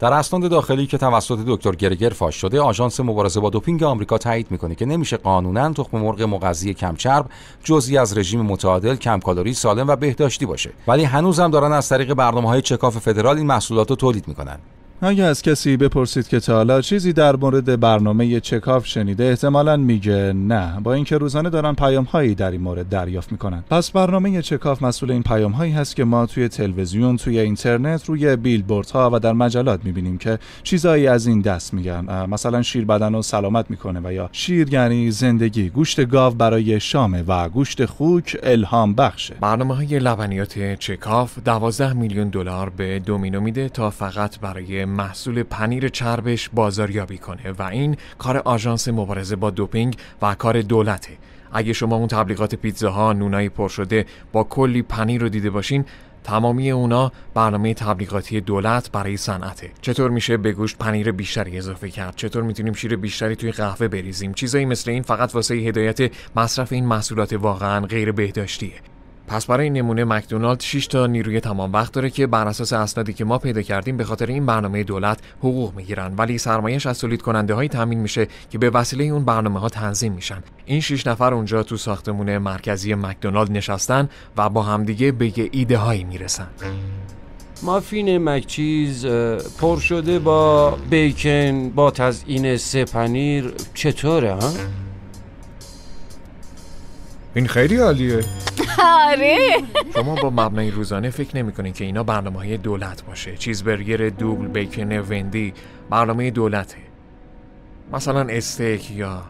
در اسناد داخلی که توسط دکتر گرگر فاش شده آژانس مبارزه با دوپینگ آمریکا تایید میکنه که نمیشه قانونا تخم مرغ مغذی کمچرب جزی از رژیم متعادل کم کالری سالم و بهداشتی باشه ولی هنوزم دارن از طریق برنامه های چکاف فدرال این محصولات رو تولید میکنن اگه از کسی بپرسید که تا حالا چیزی در مورد برنامه چکاف شنیده احتمالا میگه نه با اینکه روزانه دارن پیام هایی در این مورد دریافت میکنن پس برنامه چکاف مسئول این پیام هایی هست که ما توی تلویزیون توی اینترنت روی بیلبوردها ها و در مجلات میبینیم که چیزهایی از این دست میگن مثلا شیر بدن رو سلامت میکنه و یا شیر یعنی زندگی گوشت گاو برای شامه و گوشت خوک الهام بخشه برنامه های لبنیات چکاف 12 میلیون دلار به دومینو میده تا فقط برای محصول پنیر چربش بازاریابی کنه و این کار آژانس مبارزه با دوپینگ و کار دولته اگه شما اون تبلیغات پیتزاها نونای پر شده با کلی پنیر رو دیده باشین تمامی اونا برنامه تبلیغاتی دولت برای صنعته چطور میشه به گوشت پنیر بیشتری اضافه کرد چطور میتونیم شیر بیشتری توی قهوه بریزیم چیزایی مثل این فقط واسه هدایت مصرف این محصولات واقعا غیر بهداشتیه پس برای این نمونه مکدونالد 6 تا نیروی تمام وقت داره که بر اساس اسنادی که ما پیدا کردیم به خاطر این برنامه دولت حقوق میگیرن ولی سرمایش از تولید کننده های تامین میشه که به وسیله اون برنامه ها تنظیم میشن این 6 نفر اونجا تو ساختمون مرکزی مکدونالد نشستن و با همدیگه به یه ایده هایی میرسن مافین مکچیز پر شده با بیکن با تزئین سه پنیر چطوره ها؟ این خیلی عالیه آره شما با مبنای روزانه فکر نمیکنین که اینا برنامه های دولت باشه چیزبرگر دوبل بیکن وندی برنامه دولته مثلا استیک یا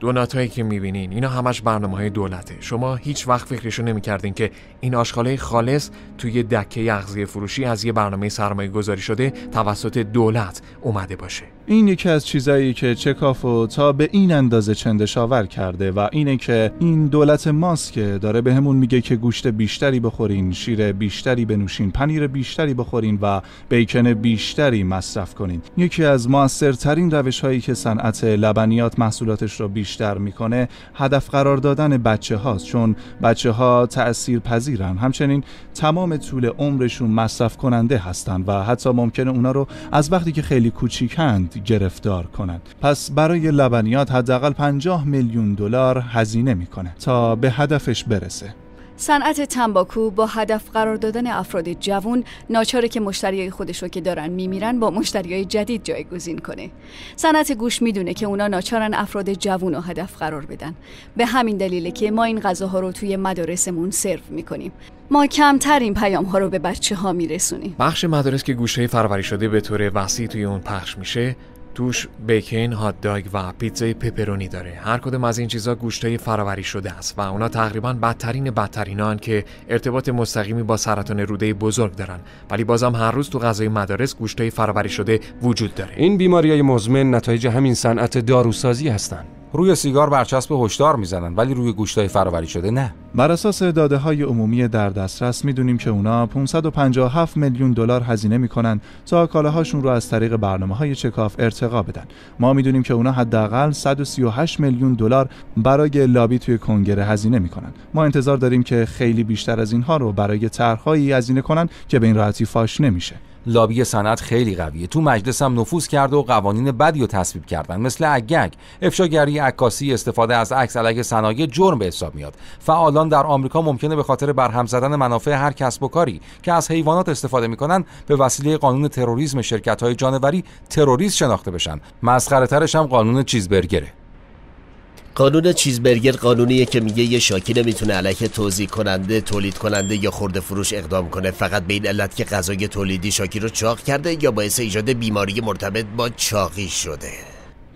دونات هایی که میبینین اینا همش برنامه های دولته شما هیچ وقت فکرشو نمیکردین که این آشخاله خالص توی دکه اغذیه فروشی از یه برنامه سرمایه گذاری شده توسط دولت اومده باشه این یکی از چیزایی که چکافو تا به این اندازه چندشاور کرده و اینه که این دولت ماسک داره به میگه که گوشت بیشتری بخورین شیر بیشتری بنوشین پنیر بیشتری بخورین و بیکن بیشتری مصرف کنین یکی از موثرترین روش هایی که صنعت لبنیات محصولاتش رو بیشتر میکنه هدف قرار دادن بچه هاست چون بچه ها تأثیر پذیرن همچنین تمام طول عمرشون مصرف کننده هستن و حتی ممکنه اونا رو از وقتی که خیلی کوچیکند گرفتار کند پس برای لبنیات حداقل 50 میلیون دلار هزینه میکنه تا به هدفش برسه صنعت تنباکو با هدف قرار دادن افراد جوان ناچاره که مشتریای خودش رو که دارن میمیرن با مشتریای جدید جایگزین کنه. صنعت گوش میدونه که اونا ناچارن افراد جوان رو هدف قرار بدن. به همین دلیله که ما این غذاها رو توی مدارسمون سرو میکنیم. ما کمتر این پیام ها رو به بچه ها میرسونیم. بخش مدارس که گوشه فروری شده به طور وسیع توی اون پخش میشه توش بیکن، هات داگ و پیتزای پپرونی داره. هر کدوم از این چیزها گوشتای فراوری شده است و اونا تقریبا بدترین بدترینان که ارتباط مستقیمی با سرطان روده بزرگ دارن. ولی بازم هر روز تو غذای مدارس گوشتای فراوری شده وجود داره. این بیماریهای مزمن نتایج همین صنعت داروسازی هستند. روی سیگار برچسب هشدار میزنن ولی روی گوشتای فراوری شده نه بر اساس داده های عمومی در دسترس میدونیم که اونا 557 میلیون دلار هزینه میکنن تا کالاهاشون رو از طریق برنامه های چکاف ارتقا بدن ما میدونیم که اونا حداقل 138 میلیون دلار برای لابی توی کنگره هزینه میکنن ما انتظار داریم که خیلی بیشتر از اینها رو برای طرحهایی هزینه کنن که به این راحتی فاش نمیشه لابی صنعت خیلی قویه تو مجلس هم نفوذ کرد و قوانین بدی رو تصویب کردن مثل اگگ افشاگری عکاسی استفاده از عکس علیه صنایع جرم به حساب میاد فعالان در آمریکا ممکنه به خاطر برهم زدن منافع هر کسب و کاری که از حیوانات استفاده میکنن به وسیله قانون تروریسم شرکت های جانوری تروریست شناخته بشن مسخره هم قانون چیزبرگره قانون چیزبرگر قانونیه که میگه یه شاکی نمیتونه علیه توضیح کننده تولید کننده یا خورده فروش اقدام کنه فقط به این علت که غذای تولیدی شاکی رو چاق کرده یا باعث ایجاد بیماری مرتبط با چاقی شده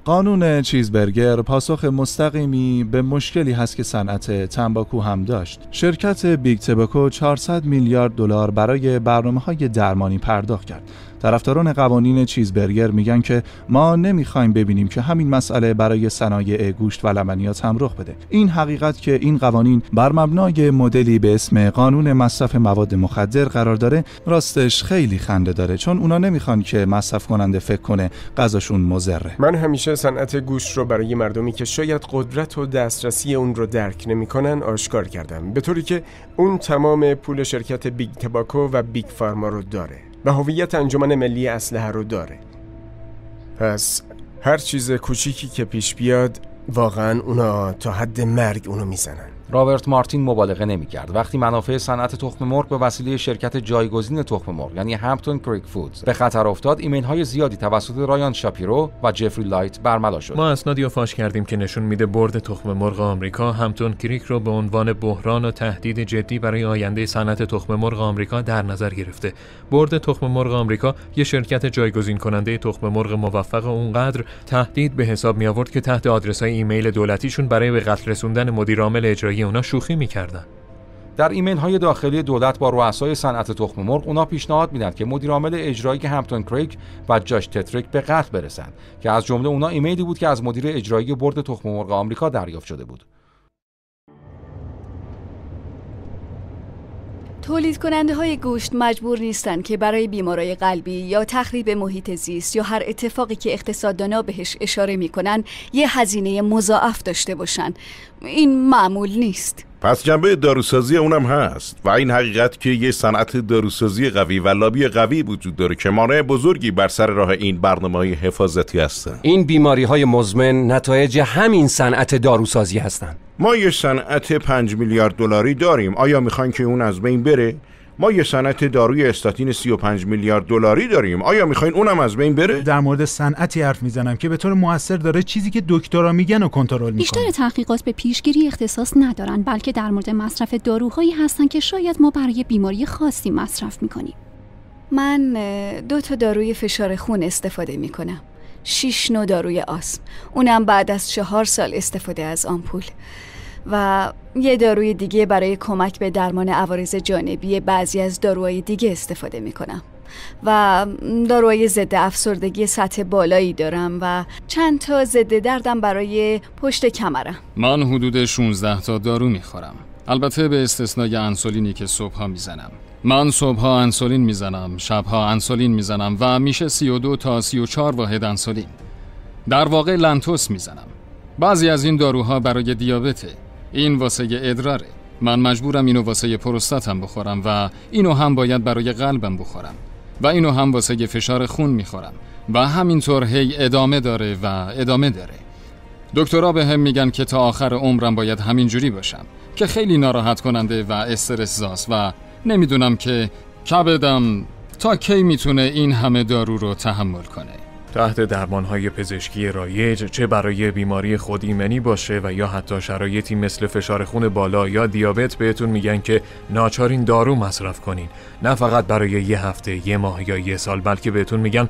قانون چیزبرگر پاسخ مستقیمی به مشکلی هست که صنعت تنباکو هم داشت. شرکت بیگ تباکو 400 میلیارد دلار برای برنامه های درمانی پرداخت کرد طرفداران قوانین چیزبرگر میگن که ما نمیخوایم ببینیم که همین مسئله برای صنایع گوشت و لبنیات هم رخ بده این حقیقت که این قوانین بر مبنای مدلی به اسم قانون مصرف مواد مخدر قرار داره راستش خیلی خنده داره چون اونا نمیخوان که مصرف کننده فکر کنه غذاشون مزره. من همیشه صنعت گوشت رو برای مردمی که شاید قدرت و دسترسی اون رو درک نمیکنن آشکار کردم به طوری که اون تمام پول شرکت بیگ تباکو و بیگ فارما رو داره و هویت انجمن ملی اسلحه رو داره پس هر چیز کوچیکی که پیش بیاد واقعا اونا تا حد مرگ اونو میزنن رابرت مارتین مبالغه نمی کرد وقتی منافع صنعت تخم مرغ به وسیله شرکت جایگزین تخم مرغ یعنی همپتون کریک فودز به خطر افتاد ایمیل های زیادی توسط رایان شاپیرو و جفری لایت برملا شد ما اسنادی فاش کردیم که نشون میده برد تخم مرغ آمریکا همپتون کریک رو به عنوان بحران و تهدید جدی برای آینده صنعت تخم مرغ آمریکا در نظر گرفته برد تخم مرغ آمریکا یه شرکت جایگزین کننده تخم مرغ موفق اونقدر تهدید به حساب می آورد که تحت آدرس های ایمیل دولتیشون برای به قتل رسوندن مدیر عامل اجرایی اونا شوخی میکردن در ایمیل های داخلی دولت با رؤسای صنعت تخم مرغ اونا پیشنهاد میدن که مدیر عامل اجرایی همپتون کریک و جاش تتریک به قتل برسند. که از جمله اونا ایمیلی بود که از مدیر اجرایی برد تخم مرغ آمریکا دریافت شده بود تولید کننده های گوشت مجبور نیستند که برای بیمارای قلبی یا تخریب محیط زیست یا هر اتفاقی که اقتصاددانا بهش اشاره می یه هزینه مضاعف داشته باشند. این معمول نیست پس جنبه داروسازی اونم هست و این حقیقت که یه صنعت داروسازی قوی و لابی قوی وجود داره که مانع بزرگی بر سر راه این برنامه های حفاظتی هستن این بیماری های مزمن نتایج همین صنعت داروسازی هستند ما یه صنعت 5 میلیارد دلاری داریم آیا میخوان که اون از بین بره ما یه صنعت داروی استاتین 35 میلیارد دلاری داریم آیا میخواین اونم از بین بره در مورد صنعتی حرف میزنم که به طور موثر داره چیزی که دکترها میگن و کنترل میکنه بیشتر تحقیقات به پیشگیری اختصاص ندارن بلکه در مورد مصرف داروهایی هستن که شاید ما برای بیماری خاصی مصرف میکنیم من دو تا داروی فشار خون استفاده میکنم شش نوع داروی آسم اونم بعد از چهار سال استفاده از آمپول و یه داروی دیگه برای کمک به درمان عوارض جانبی بعضی از داروهای دیگه استفاده کنم و داروهای ضد افسردگی سطح بالایی دارم و چند تا ضد دردم برای پشت کمرم من حدود 16 تا دارو میخورم البته به استثنای انسولینی که صبحها زنم من صبحها انسولین میزنم شبها انسولین میزنم و میشه 32 تا 34 واحد انسولین در واقع لنتوس میزنم بعضی از این داروها برای دیابته این واسه ادراره من مجبورم اینو واسه پروستاتم بخورم و اینو هم باید برای قلبم بخورم و اینو هم واسه فشار خون میخورم و همینطور هی ادامه داره و ادامه داره دکترها به هم میگن که تا آخر عمرم باید همینجوری باشم که خیلی ناراحت کننده و استرس زاست و نمیدونم که کبدم تا کی میتونه این همه دارو رو تحمل کنه تحت های پزشکی رایج چه برای بیماری خود ایمنی باشه و یا حتی شرایطی مثل فشار خون بالا یا دیابت بهتون میگن که ناچارین دارو مصرف کنین نه فقط برای یه هفته یه ماه یا یه سال بلکه بهتون میگن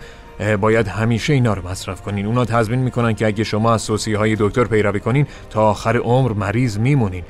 باید همیشه اینا رو مصرف کنین اونا تضمین میکنن که اگه شما از توصیه های دکتر پیروی کنین تا آخر عمر مریض میمونین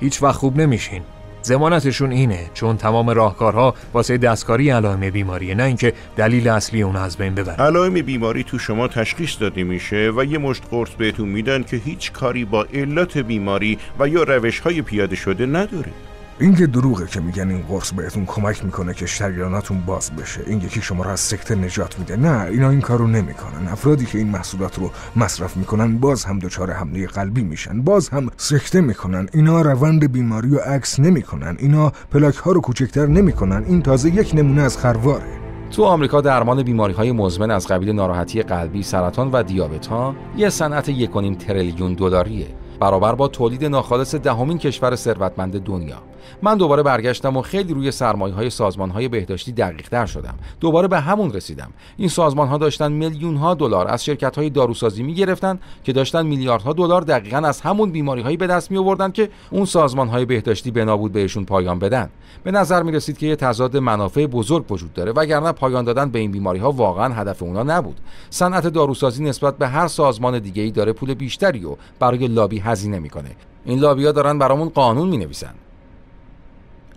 هیچ وقت خوب نمیشین زمانتشون اینه چون تمام راهکارها واسه دستکاری علائم بیماری نه اینکه دلیل اصلی اون از بین ببره علائم بیماری تو شما تشخیص داده میشه و یه مشت قرص بهتون میدن که هیچ کاری با علت بیماری و یا روش های پیاده شده نداره این دروغه که میگن این قرص بهتون کمک میکنه که شریاناتون باز بشه این یکی شما رو از سکته نجات میده نه اینا این کارو نمیکنن افرادی که این محصولات رو مصرف میکنن باز هم دچار حمله قلبی میشن باز هم سکته میکنن اینا روند بیماری و عکس نمیکنن اینا پلاک ها رو کوچکتر نمیکنن این تازه یک نمونه از خرواره تو آمریکا درمان بیماری های مزمن از قبیل ناراحتی قلبی، سرطان و دیابت ها یه صنعت 1.5 تریلیون دلاریه برابر با تولید ناخالص دهمین کشور ثروتمند دنیا من دوباره برگشتم و خیلی روی سرمایه های سازمان های بهداشتی دقیق در شدم دوباره به همون رسیدم این سازمان ها داشتن میلیون ها دلار از شرکت های داروسازی می گرفتن که داشتن میلیاردها دلار دقیقا از همون بیماری هایی به دست می که اون سازمان های بهداشتی بنا بود بهشون پایان بدن به نظر می که یه تضاد منافع بزرگ وجود داره وگرنه پایان دادن به این بیماری ها واقعا هدف اونا نبود صنعت داروسازی نسبت به هر سازمان دیگه ای داره پول بیشتری و برای لابی هزینه میکنه این لابیا دارن برامون قانون می نویسن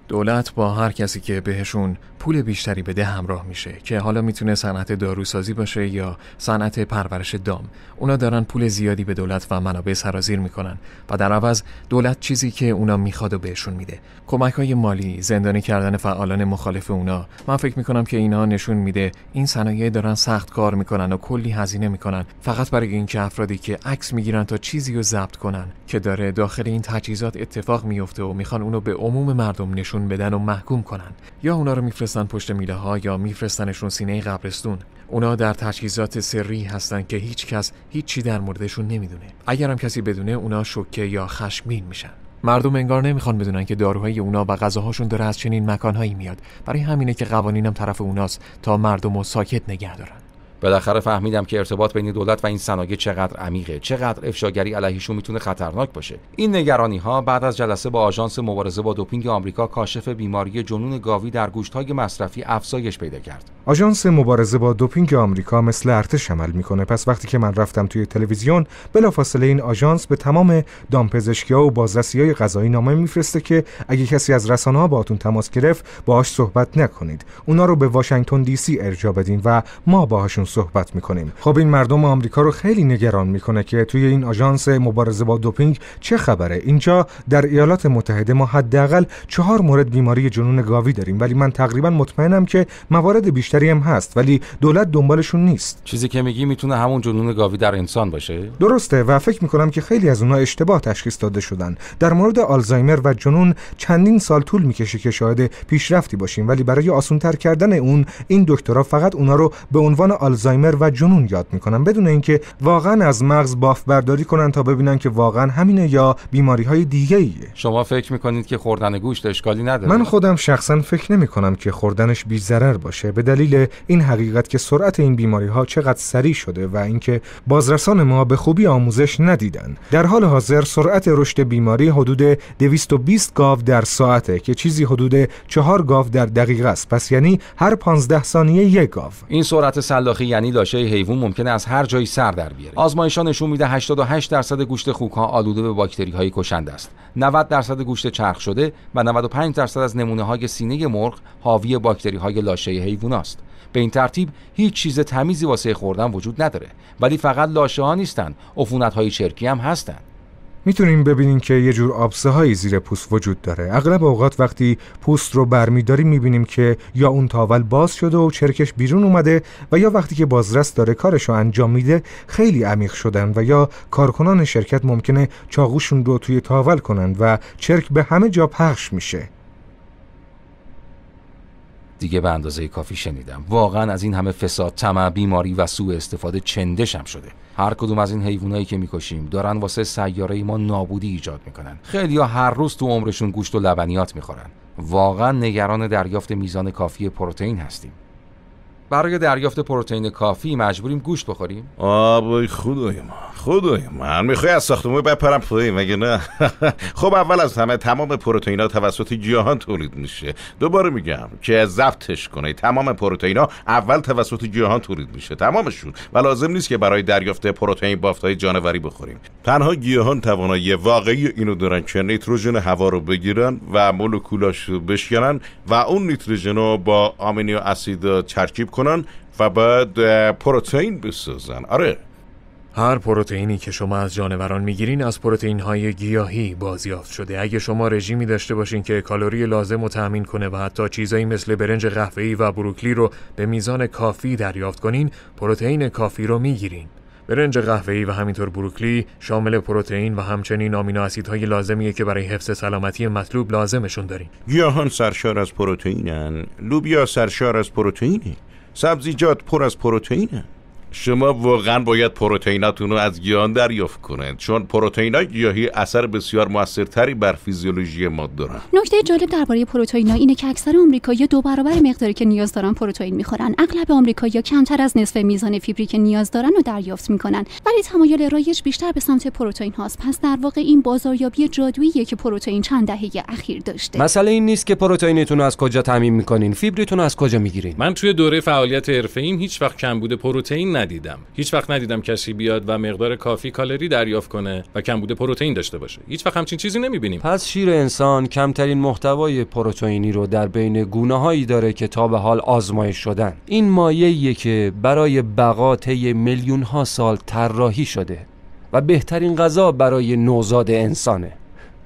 دولت با هر کسی که بهشون پول بیشتری بده همراه میشه که حالا میتونه صنعت داروسازی باشه یا صنعت پرورش دام اونا دارن پول زیادی به دولت و منابع سرازیر میکنن و در عوض دولت چیزی که اونا میخواد و بهشون میده کمک های مالی زندانی کردن فعالان مخالف اونا من فکر میکنم که اینا نشون میده این صنایع دارن سخت کار میکنن و کلی هزینه میکنن فقط برای اینکه افرادی که عکس میگیرن تا چیزی رو ضبط کنن که داره داخل این تجهیزات اتفاق میفته و میخوان اونو به عموم مردم نشون بدن و محکوم کنن یا اونا رو پشت میله ها یا میفرستنشون سینه قبرستون اونا در تجهیزات سری هستن که هیچ کس هیچی در موردشون نمیدونه اگرم کسی بدونه اونا شوکه یا خشمگین میشن مردم انگار نمیخوان بدونن که داروهای اونا و غذاهاشون داره از چنین مکانهایی میاد برای همینه که قوانینم طرف اوناست تا مردم و ساکت نگه دارن بالاخره فهمیدم که ارتباط بین دولت و این صنایع چقدر عمیقه چقدر افشاگری علیهشون میتونه خطرناک باشه این نگرانی ها بعد از جلسه با آژانس مبارزه با دوپینگ آمریکا کاشف بیماری جنون گاوی در گوشت‌های مصرفی افزایش پیدا کرد آژانس مبارزه با دوپینگ آمریکا مثل ارتش عمل میکنه پس وقتی که من رفتم توی تلویزیون بلافاصله این آژانس به تمام دامپزشکی‌ها و بازرسی‌های غذایی نامه میفرسته که اگه کسی از ها باهاتون تماس گرفت باهاش صحبت نکنید اونا رو به واشنگتن دی سی ارجاع بدین و ما باهاشون صحبت میکنیم خب این مردم آمریکا رو خیلی نگران میکنه که توی این آژانس مبارزه با دوپینگ چه خبره اینجا در ایالات متحده ما حداقل چهار مورد بیماری جنون گاوی داریم ولی من تقریبا مطمئنم که موارد بیشتری هم هست ولی دولت دنبالشون نیست چیزی که میگی میتونه همون جنون گاوی در انسان باشه درسته و فکر میکنم که خیلی از اونها اشتباه تشخیص داده شدن در مورد آلزایمر و جنون چندین سال طول میکشه که شاهد پیشرفتی باشیم ولی برای آسونتر کردن اون این دکترها فقط اونا رو به عنوان زایمر و جنون یاد میکنن بدون اینکه واقعا از مغز باف برداری کنن تا ببینن که واقعا همینه یا بیماری های دیگه ایه شما فکر میکنید که خوردن گوشت اشکالی نداره من خودم شخصا فکر نمیکنم که خوردنش بی ضرر باشه به دلیل این حقیقت که سرعت این بیماری ها چقدر سریع شده و اینکه بازرسان ما به خوبی آموزش ندیدن در حال حاضر سرعت رشد بیماری حدود 220 گاو در ساعته که چیزی حدود 4 گاو در دقیقه است پس یعنی هر 15 ثانیه یک گاو این سرعت یعنی لاشه حیوان ممکنه از هر جایی سر در بیاره آزمایشا نشون میده 88 درصد گوشت خوک ها آلوده به باکتری های کشند است 90 درصد گوشت چرخ شده و 95 درصد از نمونه های سینه مرغ حاوی باکتری های لاشه حیوان است به این ترتیب هیچ چیز تمیزی واسه خوردن وجود نداره ولی فقط لاشه ها نیستن عفونت های چرکی هم هستند میتونیم ببینیم که یه جور آبسه هایی زیر پوست وجود داره اغلب اوقات وقتی پوست رو برمیداری میبینیم که یا اون تاول باز شده و چرکش بیرون اومده و یا وقتی که بازرس داره کارش رو انجام میده خیلی عمیق شدن و یا کارکنان شرکت ممکنه چاقوشون رو توی تاول کنند و چرک به همه جا پخش میشه دیگه به اندازه کافی شنیدم واقعا از این همه فساد تمع بیماری و سوء استفاده چندشم شده هر کدوم از این حیوانایی که میکشیم دارن واسه سیاره ما نابودی ایجاد میکنن خیلی ها هر روز تو عمرشون گوشت و لبنیات میخورن واقعا نگران دریافت میزان کافی پروتئین هستیم برای دریافت پروتئین کافی مجبوریم گوشت بخوریم آبای خدای ما خدای من میخوای از ساختمون بپرم پایین مگه نه خب اول از همه تمام ها توسط جهان تولید میشه دوباره میگم که ضبطش کنه تمام ها اول توسط جهان تولید میشه تمامشون و لازم نیست که برای دریافت پروتئین های جانوری بخوریم تنها گیاهان توانایی واقعی اینو دارن که نیتروژن هوا رو بگیرن و مولکولاش رو بشکنن و اون نیتروژن رو با آمینو اسید ترکیب و بعد پروتئین بسازن آره هر پروتئینی که شما از جانوران میگیرین از پروتئین های گیاهی بازیافت شده اگه شما رژیمی داشته باشین که کالری لازم رو تامین کنه و حتی چیزایی مثل برنج قهوه‌ای و بروکلی رو به میزان کافی دریافت کنین پروتئین کافی رو میگیرین برنج قهوه‌ای و همینطور بروکلی شامل پروتئین و همچنین آمینو اسیدهای لازمیه که برای حفظ سلامتی مطلوب لازمشون دارین گیاهان سرشار از پروتئینن لوبیا سرشار از پروتئینه سبزیجات پر از پروتئینه شما واقعا باید پروتئیناتون رو از گیاهان دریافت کنند چون پروتئینای گیاهی اثر بسیار موثرتری بر فیزیولوژی ما دارن نکته جالب درباره پروتئینا اینه که اکثر آمریکایی‌ها دو برابر مقداری که نیاز دارن پروتئین میخورن اغلب آمریکایی‌ها کمتر از نصف میزان فیبری که نیاز دارن رو دریافت میکنن ولی تمایل رایج بیشتر به سمت پروتئین هاست پس در واقع این بازاریابی جادوییه که پروتئین چند دهه اخیر داشته مسئله این نیست که پروتئینتون از کجا تامین میکنین فیبریتون از کجا میگیرین من توی دوره فعالیت حرفه‌ایم هیچ وقت کمبود پروتئین ندیدم هیچ وقت ندیدم کسی بیاد و مقدار کافی کالری دریافت کنه و کم بوده پروتئین داشته باشه هیچ وقت همچین چیزی نمیبینیم پس شیر انسان کمترین محتوای پروتئینی رو در بین گونه هایی داره که تا به حال آزمایش شدن این مایه که برای بقا طی میلیون ها سال طراحی شده و بهترین غذا برای نوزاد انسانه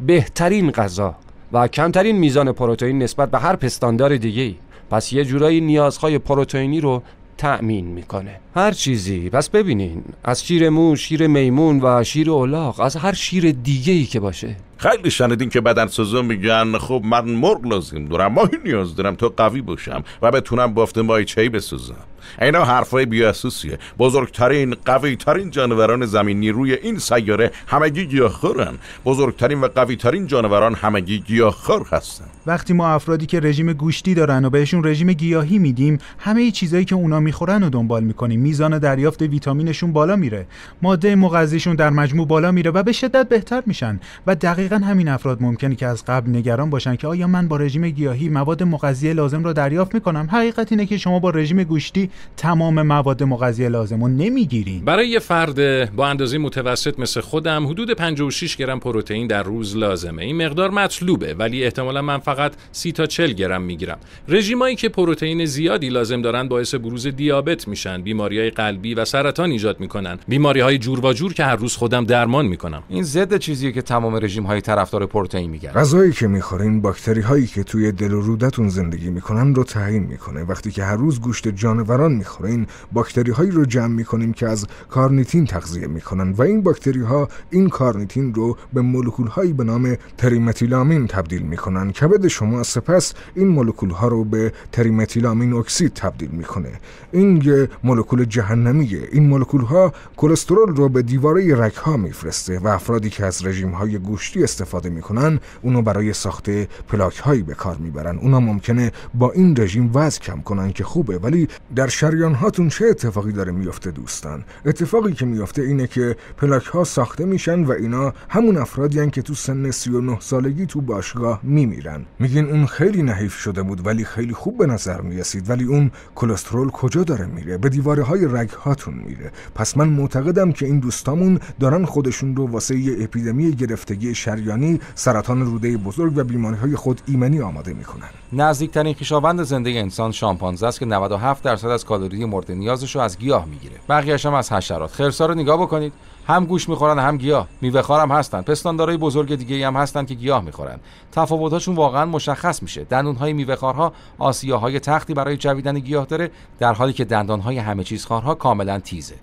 بهترین غذا و کمترین میزان پروتئین نسبت به هر پستاندار دیگه پس یه جورایی نیازهای پروتئینی رو تأمین میکنه هر چیزی پس ببینین از شیر مو شیر میمون و شیر الاغ از هر شیر دیگه ای که باشه خیلی شنیدین که بدن میگن خب من مرغ لازم دارم ماهی نیاز دارم تا قوی باشم و بتونم بافت چی بسازم اینا حرفای بیاسوسیه بزرگترین قویترین جانوران زمینی روی این سیاره همگی گیاهخورن بزرگترین و قویترین جانوران همگی گیاهخور هستن وقتی ما افرادی که رژیم گوشتی دارن و بهشون رژیم گیاهی میدیم همه چیزایی که اونا میخورن رو دنبال میکنیم میزان دریافت ویتامینشون بالا میره ماده مغذیشون در مجموع بالا میره و به شدت بهتر میشن و دقیقا همین افراد ممکنه که از قبل نگران باشن که آیا من با رژیم گیاهی مواد مغذی لازم رو دریافت میکنم حقیقت اینه که شما با رژیم گوشتی تمام مواد مغذی لازم رو نمیگیرین برای یه فرد با اندازه متوسط مثل خودم حدود 56 گرم پروتئین در روز لازمه این مقدار مطلوبه ولی احتمالا من فقط 30 تا 40 گرم میگیرم رژیمایی که پروتئین زیادی لازم دارن باعث بروز دیابت میشن بیماری های قلبی و سرطان ایجاد میکنن بیماری های جور و جور که هر روز خودم درمان میکنم این ضد چیزیه که تمام رژیم های طرفدار پروتئین میگن غذایی که میخورین باکتری هایی که توی دل و رودتون زندگی میکنن رو تعیین میکنه وقتی که هر روز گوشت جانور رهبران میخورین باکتری هایی رو جمع میکنیم که از کارنیتین تغذیه میکنن و این باکتری ها این کارنیتین رو به مولکول هایی به نام تریمتیلامین تبدیل میکنن کبد شما سپس این مولکول ها رو به تریمتیلامین اکسید تبدیل میکنه این یه مولکول جهنمیه این مولکول ها کلسترول رو به دیواره رگ ها میفرسته و افرادی که از رژیم های گوشتی استفاده میکنن اونو برای ساخت پلاک هایی به کار میبرن اونا ممکنه با این رژیم وزن کم کنن که خوبه ولی در در شریان هاتون چه اتفاقی داره میفته دوستان اتفاقی که میفته اینه که پلاک ها ساخته میشن و اینا همون افرادی که تو سن 39 سالگی تو باشگاه میمیرن میگین اون خیلی نحیف شده بود ولی خیلی خوب به نظر میرسید ولی اون کلسترول کجا داره میره به دیواره های رگ هاتون میره پس من معتقدم که این دوستامون دارن خودشون رو واسه یه اپیدمی گرفتگی شریانی سرطان روده بزرگ و بیماری های خود ایمنی آماده میکنن نزدیکترین خویشاوند زندگی انسان شامپانزه است که 97 درصد از کالری مورد نیازش رو از گیاه میگیره بقیه‌اش از حشرات خرسا رو نگاه بکنید هم گوش میخورن هم گیاه هم هستن پستاندارای بزرگ دیگه هم هستن که گیاه میخورن تفاوتاشون واقعا مشخص میشه دندونهای میوهخوارها آسیاهای تختی برای جویدن گیاه داره در حالی که دندانهای همه چیز خارها کاملا تیزه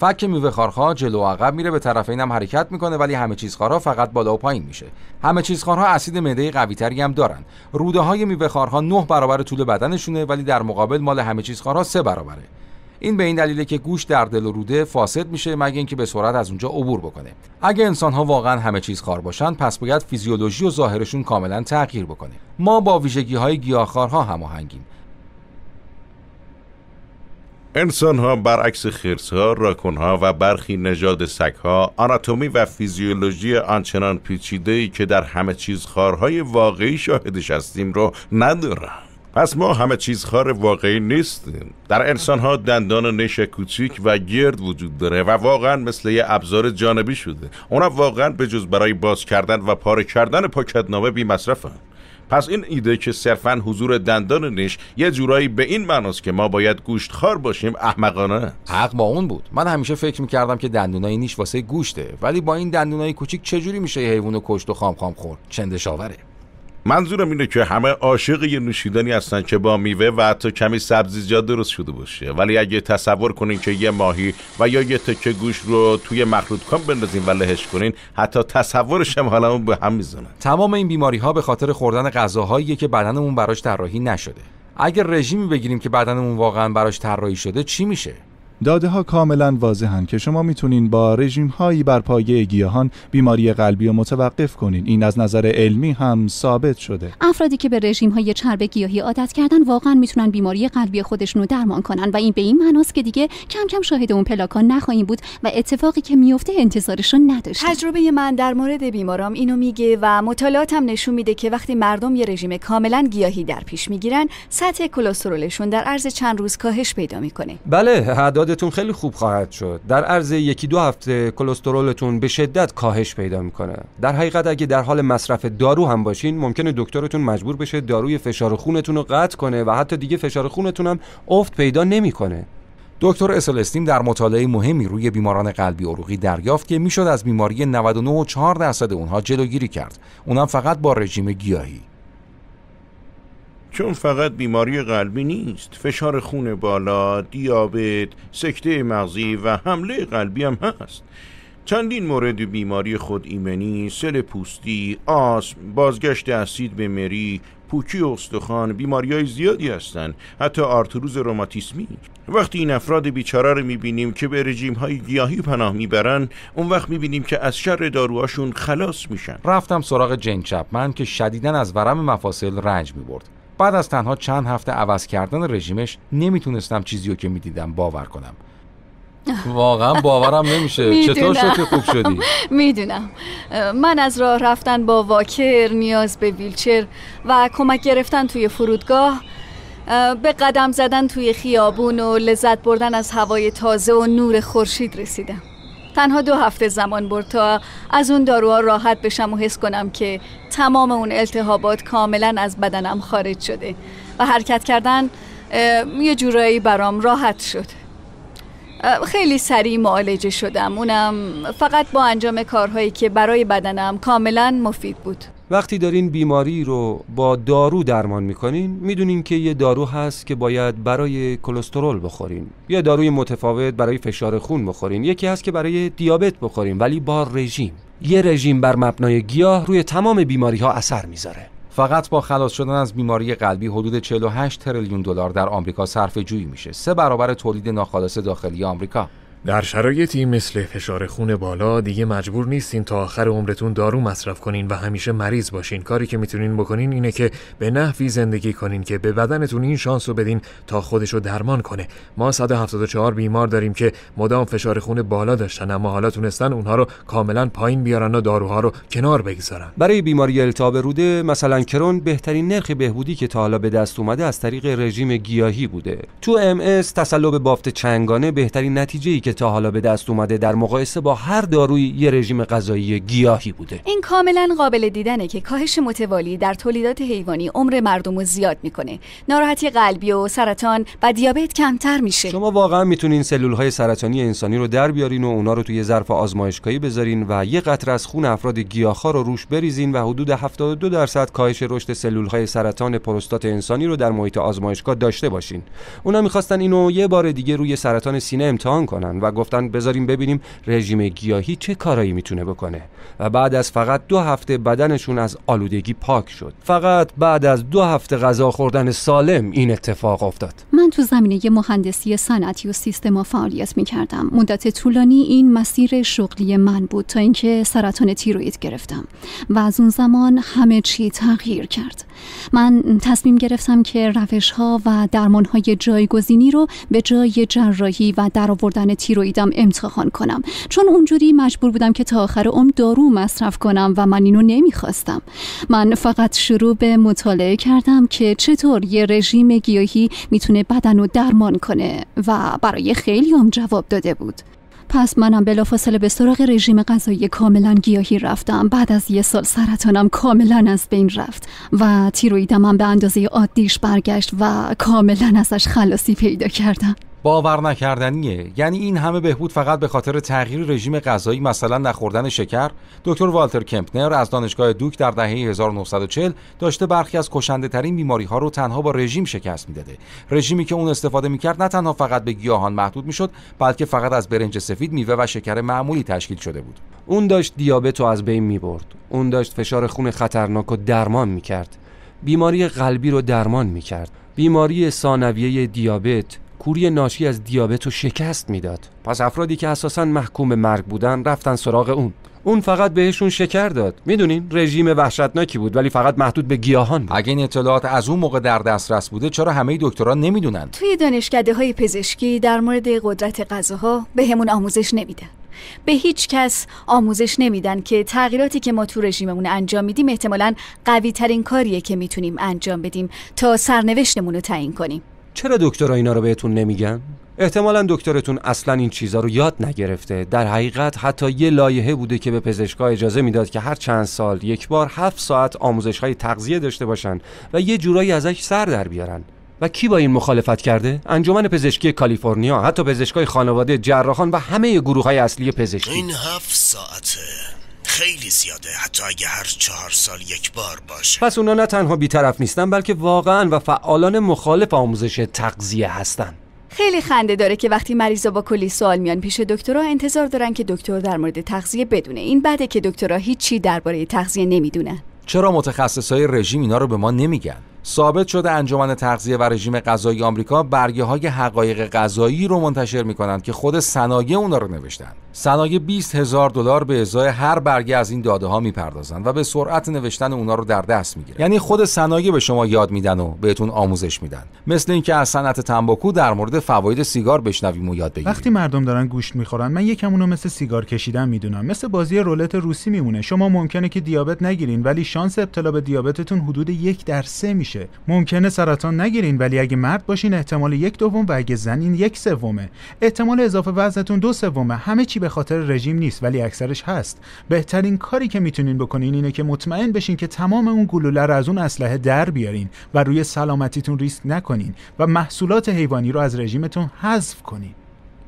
فک میوه خارها جلو عقب میره به طرفین هم حرکت میکنه ولی همه چیز خارها فقط بالا و پایین میشه همه خارها اسید معده قوی تری هم دارن روده های میوه خارها 9 برابر طول بدنشونه ولی در مقابل مال همه خارها 3 برابره این به این دلیله که گوش در دل و روده فاسد میشه مگه اینکه به سرعت از اونجا عبور بکنه اگه انسان ها واقعا همه چیز خار باشن پس باید فیزیولوژی و ظاهرشون کاملا تغییر بکنه ما با ویژگی های گیاهخوارها هماهنگیم انسان ها برعکس خیرس ها، ها و برخی نژاد سگ ها آناتومی و فیزیولوژی آنچنان پیچیده ای که در همه چیز خارهای واقعی شاهدش هستیم رو ندارن. پس ما همه چیز خار واقعی نیستیم در انسان ها دندان نش کوچیک و گرد وجود داره و واقعا مثل یه ابزار جانبی شده اونا واقعا به جز برای باز کردن و پاره کردن پاکتنامه بی مصرفن پس این ایده که صرفا حضور نیش یه جورایی به این معناست که ما باید خار باشیم احمقانه حق با اون بود من همیشه فکر میکردم که دندونای نیش واسه گوشته ولی با این دندونای کوچیک چجوری میشه یه حیوانو کشت و خام خام خورد چندشاوره منظورم اینه که همه عاشق یه نوشیدنی هستن که با میوه و حتی کمی سبزیجات درست شده باشه ولی اگه تصور کنین که یه ماهی و یا یه تکه گوش رو توی مخلوط کام بندازین و لهش کنین حتی تصورش هم حالا به هم میزنه تمام این بیماری ها به خاطر خوردن غذاهایی که بدنمون براش طراحی نشده اگر رژیمی بگیریم که بدنمون واقعا براش طراحی شده چی میشه داده ها کاملا واضحن که شما میتونین با رژیم هایی بر پایه گیاهان بیماری قلبی رو متوقف کنین این از نظر علمی هم ثابت شده افرادی که به رژیم های چرب گیاهی عادت کردن واقعا میتونن بیماری قلبی خودشون رو درمان کنن و این به این معناست که دیگه کم کم شاهد اون پلاکان نخواهیم بود و اتفاقی که میفته انتظارشون نداشت تجربه من در مورد بیمارام اینو میگه و مطالعاتم نشون میده که وقتی مردم یه رژیم کاملا گیاهی در پیش میگیرن سطح کلسترولشون در عرض چند روز کاهش پیدا میکنه بله تون خیلی خوب خواهد شد در عرض یکی دو هفته کلسترولتون به شدت کاهش پیدا میکنه در حقیقت اگه در حال مصرف دارو هم باشین ممکنه دکترتون مجبور بشه داروی فشار خونتون رو قطع کنه و حتی دیگه فشار خونتون هم افت پیدا نمیکنه دکتر اسلستیم در مطالعه مهمی روی بیماران قلبی عروقی دریافت که میشد از بیماری 99.4 درصد اونها جلوگیری کرد اونم فقط با رژیم گیاهی چون فقط بیماری قلبی نیست فشار خون بالا، دیابت، سکته مغزی و حمله قلبی هم هست چندین مورد بیماری خود ایمنی، سل پوستی، آسم، بازگشت اسید به مری، پوکی استخوان بیماری های زیادی هستند حتی آرتروز روماتیسمی وقتی این افراد بیچاره رو میبینیم که به رژیم های گیاهی پناه میبرن اون وقت میبینیم که از شر داروهاشون خلاص میشن رفتم سراغ جین چپمن که شدیدا از ورم مفاصل رنج میبرد بعد از تنها چند هفته عوض کردن رژیمش نمیتونستم چیزی رو که میدیدم باور کنم واقعا باورم نمیشه چطور شد که خوب شدی میدونم من از راه رفتن با واکر نیاز به ویلچر و کمک گرفتن توی فرودگاه به قدم زدن توی خیابون و لذت بردن از هوای تازه و نور خورشید رسیدم تنها دو هفته زمان برد تا از اون داروها راحت بشم و حس کنم که تمام اون التهابات کاملا از بدنم خارج شده و حرکت کردن یه جورایی برام راحت شد خیلی سریع معالجه شدم اونم فقط با انجام کارهایی که برای بدنم کاملا مفید بود وقتی دارین بیماری رو با دارو درمان میکنین میدونین که یه دارو هست که باید برای کلسترول بخورین یه داروی متفاوت برای فشار خون بخورین یکی هست که برای دیابت بخورین ولی با رژیم یه رژیم بر مبنای گیاه روی تمام بیماری ها اثر میذاره فقط با خلاص شدن از بیماری قلبی حدود 48 تریلیون دلار در آمریکا صرفه جویی میشه سه برابر تولید ناخالص داخلی آمریکا در شرایطی مثل فشار خون بالا دیگه مجبور نیستین تا آخر عمرتون دارو مصرف کنین و همیشه مریض باشین کاری که میتونین بکنین اینه که به نحوی زندگی کنین که به بدنتون این شانس رو بدین تا خودشو درمان کنه ما 174 بیمار داریم که مدام فشار خون بالا داشتن اما حالا تونستن اونها رو کاملا پایین بیارن و داروها رو کنار بگذارن برای بیماری التهاب روده مثلا کرون بهترین نرخ بهبودی که تا حالا به دست اومده از طریق رژیم گیاهی بوده تو ام اس بافت چنگانه بهترین نتیجه ای که تا حالا به دست اومده در مقایسه با هر داروی یه رژیم غذایی گیاهی بوده این کاملا قابل دیدنه که کاهش متوالی در تولیدات حیوانی عمر مردم رو زیاد میکنه ناراحتی قلبی و سرطان و دیابت کمتر میشه شما واقعا میتونین سلول های سرطانی انسانی رو در بیارین و اونا رو توی ظرف آزمایشگاهی بذارین و یه قطره از خون افراد گیاهخوار رو روش بریزین و حدود 72 درصد کاهش رشد سلول های سرطان پروستات انسانی رو در محیط آزمایشگاه داشته باشین اونا میخواستن اینو یه بار دیگه روی سرطان سینه امتحان کنن و گفتن بذاریم ببینیم رژیم گیاهی چه کارایی میتونه بکنه و بعد از فقط دو هفته بدنشون از آلودگی پاک شد فقط بعد از دو هفته غذا خوردن سالم این اتفاق افتاد من تو زمینه مهندسی صنعتی و سیستما فعالیت میکردم مدت طولانی این مسیر شغلی من بود تا اینکه سرطان تیروید گرفتم و از اون زمان همه چی تغییر کرد من تصمیم گرفتم که روش ها و درمان های جایگزینی رو به جای جراحی و درآوردن تیرویدم امتحان کنم چون اونجوری مجبور بودم که تا آخر عمر دارو مصرف کنم و من اینو نمیخواستم من فقط شروع به مطالعه کردم که چطور یه رژیم گیاهی میتونه بدن رو درمان کنه و برای خیلی هم جواب داده بود پس منم بلافاصله به سراغ رژیم غذایی کاملا گیاهی رفتم بعد از یه سال سرطانم کاملا از بین رفت و تیرویدم به اندازه عادیش برگشت و کاملا ازش خلاصی پیدا کردم باور نکردنیه یعنی این همه بهبود فقط به خاطر تغییر رژیم غذایی مثلا نخوردن شکر دکتر والتر کمپنر از دانشگاه دوک در دهه 1940 داشته برخی از کشنده ترین بیماری ها رو تنها با رژیم شکست میداده رژیمی که اون استفاده میکرد نه تنها فقط به گیاهان محدود میشد بلکه فقط از برنج سفید میوه و شکر معمولی تشکیل شده بود اون داشت دیابت رو از بین میبرد اون داشت فشار خون خطرناک رو درمان میکرد بیماری قلبی رو درمان میکرد بیماری ثانویه دیابت کوری ناشی از دیابت رو شکست میداد پس افرادی که اساسا محکوم مرگ بودن رفتن سراغ اون اون فقط بهشون شکر داد میدونین رژیم وحشتناکی بود ولی فقط محدود به گیاهان بود. اگه این اطلاعات از اون موقع در دسترس بوده چرا همه دکتران نمیدونن توی دانشکده های پزشکی در مورد قدرت غذاها بهمون همون آموزش نمیدن به هیچ کس آموزش نمیدن که تغییراتی که ما تو رژیممون انجام میدیم احتمالا قوی ترین کاریه که میتونیم انجام بدیم تا سرنوشتمون رو تعیین کنیم چرا دکترها اینا رو بهتون نمیگن؟ احتمالا دکترتون اصلا این چیزها رو یاد نگرفته در حقیقت حتی یه لایحه بوده که به پزشکها اجازه میداد که هر چند سال یک بار هفت ساعت آموزش های تغذیه داشته باشن و یه جورایی ازش سر در بیارن و کی با این مخالفت کرده انجمن پزشکی کالیفرنیا حتی پزشکای خانواده جراحان و همه گروه های اصلی پزشکی این هفت ساعته خیلی زیاده حتی اگه هر چهار سال یک بار باشه پس اونا نه تنها بیطرف نیستن بلکه واقعا و فعالان مخالف آموزش تغذیه هستن خیلی خنده داره که وقتی مریضا با کلی سوال میان پیش دکترها انتظار دارن که دکتر در مورد تغذیه بدونه این بده که دکترها هیچی درباره تغذیه نمیدونن چرا متخصصای رژیم اینا رو به ما نمیگن ثابت شده انجمن تغذیه و رژیم غذایی آمریکا برگه های حقایق غذایی رو منتشر می کنند که خود صنایع اونا رو نوشتن صنایع 20 هزار دلار به ازای هر برگه از این داده ها میپردازند و به سرعت نوشتن اونا رو در دست می میگیرن یعنی خود صنایع به شما یاد میدن و بهتون آموزش میدن مثل اینکه از صنعت تنباکو در مورد فواید سیگار بشنویم و یاد بگیریم وقتی مردم دارن گوشت میخورن من یکم اونو مثل سیگار کشیدن میدونم مثل بازی رولت روسی میمونه شما ممکنه که دیابت نگیرین ولی شانس ابتلا به دیابتتون حدود یک در سه میشه میشه ممکنه سرطان نگیرین ولی اگه مرد باشین احتمال یک دوم و اگه زن این یک سومه احتمال اضافه وزنتون دو سومه همه چی به خاطر رژیم نیست ولی اکثرش هست بهترین کاری که میتونین بکنین اینه که مطمئن بشین که تمام اون گلوله رو از اون اسلحه در بیارین و روی سلامتیتون ریسک نکنین و محصولات حیوانی رو از رژیمتون حذف کنین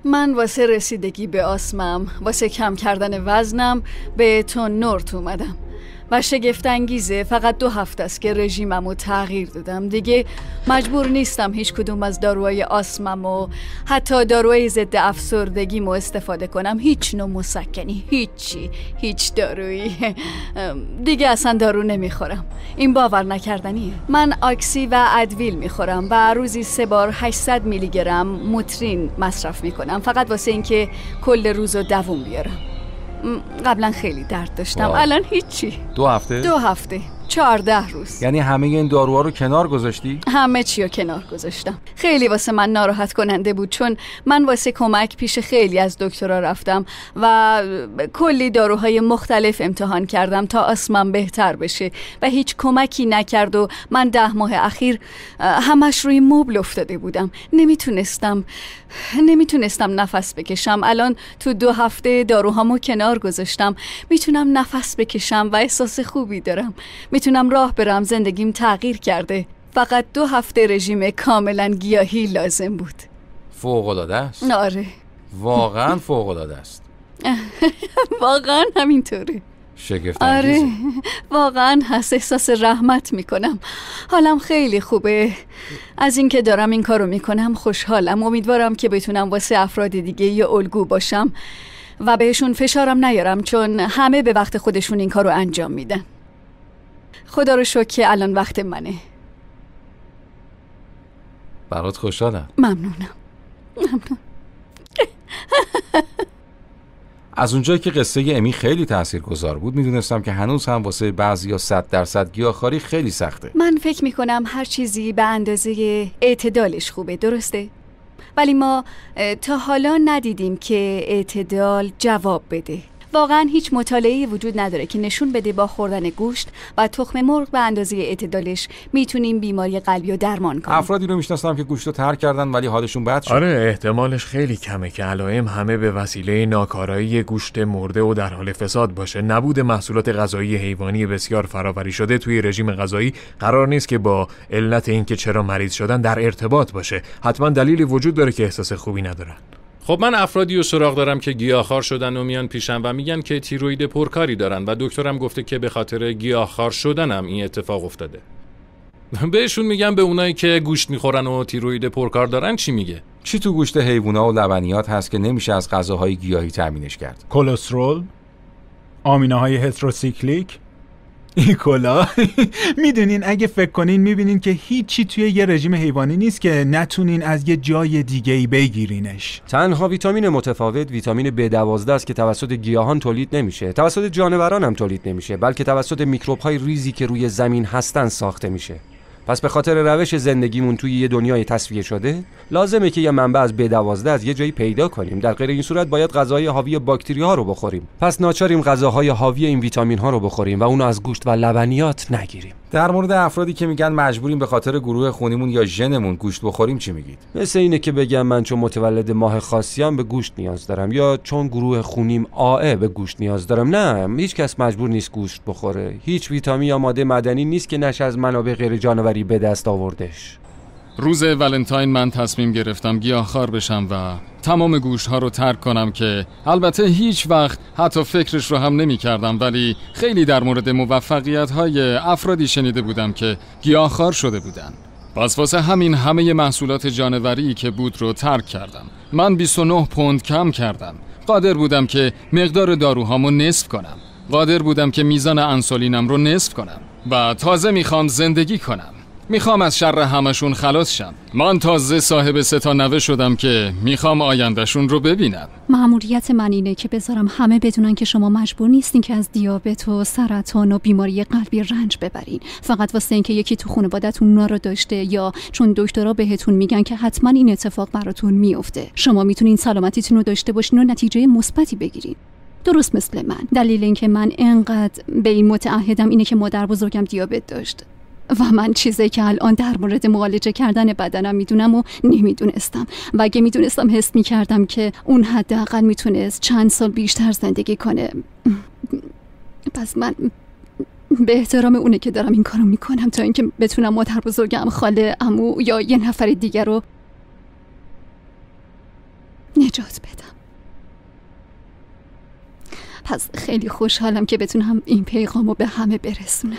من واسه رسیدگی به آسمم واسه کم کردن وزنم به تون نورت اومدم و شگفتانگیزه فقط دو هفته است که رژیمم تغییر دادم دیگه مجبور نیستم هیچ کدوم از داروهای آسمم و حتی داروهای ضد افسردگیمو استفاده کنم هیچ نوع مسکنی هیچی هیچ دارویی دیگه اصلا دارو نمیخورم این باور نکردنیه من آکسی و ادویل میخورم و روزی سه بار 800 میلی گرم موترین مصرف میکنم فقط واسه اینکه کل روز رو دووم بیارم قبلا خیلی درد داشتم الان هیچی دو هفته؟ دو هفته چهارده روز یعنی همه این داروها رو کنار گذاشتی؟ همه چی رو کنار گذاشتم خیلی واسه من ناراحت کننده بود چون من واسه کمک پیش خیلی از دکترها رفتم و کلی داروهای مختلف امتحان کردم تا آسمان بهتر بشه و هیچ کمکی نکرد و من ده ماه اخیر همش روی مبل افتاده بودم نمیتونستم نمیتونستم نفس بکشم الان تو دو هفته داروهامو کنار گذاشتم میتونم نفس بکشم و احساس خوبی دارم میتونم راه برم زندگیم تغییر کرده فقط دو هفته رژیم کاملا گیاهی لازم بود فوق العاده است آره واقعا فوق العاده است واقعا همینطوره شگفت آره واقعا حس احساس رحمت میکنم حالم خیلی خوبه از اینکه دارم این کارو میکنم خوشحالم امیدوارم که بتونم واسه افراد دیگه یه الگو باشم و بهشون فشارم نیارم چون همه به وقت خودشون این کارو انجام میدن خدا رو شکر الان وقت منه برات خوشحالم ممنونم ممنون از اونجایی که قصه امی خیلی تأثیر گذار بود میدونستم که هنوز هم واسه بعضی یا صد درصد گیاهخواری خیلی سخته من فکر میکنم هر چیزی به اندازه اعتدالش خوبه درسته؟ ولی ما تا حالا ندیدیم که اعتدال جواب بده واقعا هیچ مطالعه وجود نداره که نشون بده با خوردن گوشت و تخم مرغ به اندازه اعتدالش میتونیم بیماری قلبی رو درمان کنیم افرادی رو میشناسم که گوشت رو ترک کردن ولی حالشون بد شد آره احتمالش خیلی کمه که علائم همه به وسیله ناکارایی گوشت مرده و در حال فساد باشه نبود محصولات غذایی حیوانی بسیار فراوری شده توی رژیم غذایی قرار نیست که با علت اینکه چرا مریض شدن در ارتباط باشه حتما دلیلی وجود داره که احساس خوبی ندارن خب من افرادی و سراغ دارم که گیاهخوار شدن و میان پیشم و میگن که تیروید پرکاری دارن و دکترم گفته که به خاطر گیاهخوار شدنم این اتفاق افتاده بهشون میگم به اونایی که گوشت میخورن و تیروید پرکار دارن چی میگه چی تو گوشت حیوونا و لبنیات هست که نمیشه از غذاهای گیاهی تامینش کرد کلسترول آمینه های هتروسیکلیک این کلا میدونین اگه فکر کنین میبینین که هیچی توی یه رژیم حیوانی نیست که نتونین از یه جای دیگه ای بگیرینش تنها ویتامین متفاوت ویتامین ب 12 است که توسط گیاهان تولید نمیشه توسط جانوران هم تولید نمیشه بلکه توسط میکروب های ریزی که روی زمین هستن ساخته میشه پس به خاطر روش زندگیمون توی یه دنیای تصفیه شده لازمه که یه منبع از به از یه جایی پیدا کنیم در غیر این صورت باید غذاهای حاوی باکتری ها رو بخوریم پس ناچاریم غذاهای حاوی این ویتامین ها رو بخوریم و اونو از گوشت و لبنیات نگیریم در مورد افرادی که میگن مجبوریم به خاطر گروه خونیمون یا ژنمون گوشت بخوریم چی میگید مثل اینه که بگم من چون متولد ماه خاصیام به گوشت نیاز دارم یا چون گروه خونیم آه به گوشت نیاز دارم نه هیچ کس مجبور نیست گوشت بخوره هیچ ویتامین یا ماده مدنی نیست که نش از منابع غیر جانوری به دست آوردش روز ولنتاین من تصمیم گرفتم گیاهخوار بشم و تمام گوش ها رو ترک کنم که البته هیچ وقت حتی فکرش رو هم نمی کردم ولی خیلی در مورد موفقیت های افرادی شنیده بودم که گیاهخوار شده بودن پس واسه همین همه محصولات جانوری که بود رو ترک کردم من 29 پوند کم کردم قادر بودم که مقدار داروهامو نصف کنم قادر بودم که میزان انسولینم رو نصف کنم و تازه میخوام زندگی کنم میخوام از شر همشون خلاص شم من تازه صاحب ستا نوه شدم که میخوام آیندهشون رو ببینم معموریت من اینه که بذارم همه بدونن که شما مجبور نیستین که از دیابت و سرطان و بیماری قلبی رنج ببرین فقط واسه اینکه یکی تو خانوادتون اونا رو داشته یا چون دکترا بهتون میگن که حتما این اتفاق براتون میفته شما میتونین سلامتیتون رو داشته باشین و نتیجه مثبتی بگیرین درست مثل من دلیل اینکه من انقدر به این متعهدم اینه که مادر بزرگم دیابت داشت و من چیزی که الان در مورد معالجه کردن بدنم میدونم و نمیدونستم و اگه میدونستم حس میکردم که اون حداقل میتونست چند سال بیشتر زندگی کنه پس من به احترام اونه که دارم این کارو میکنم تا اینکه بتونم مادر بزرگم خاله امو یا یه نفر دیگر رو نجات بدم پس خیلی خوشحالم که بتونم این پیغام رو به همه برسونم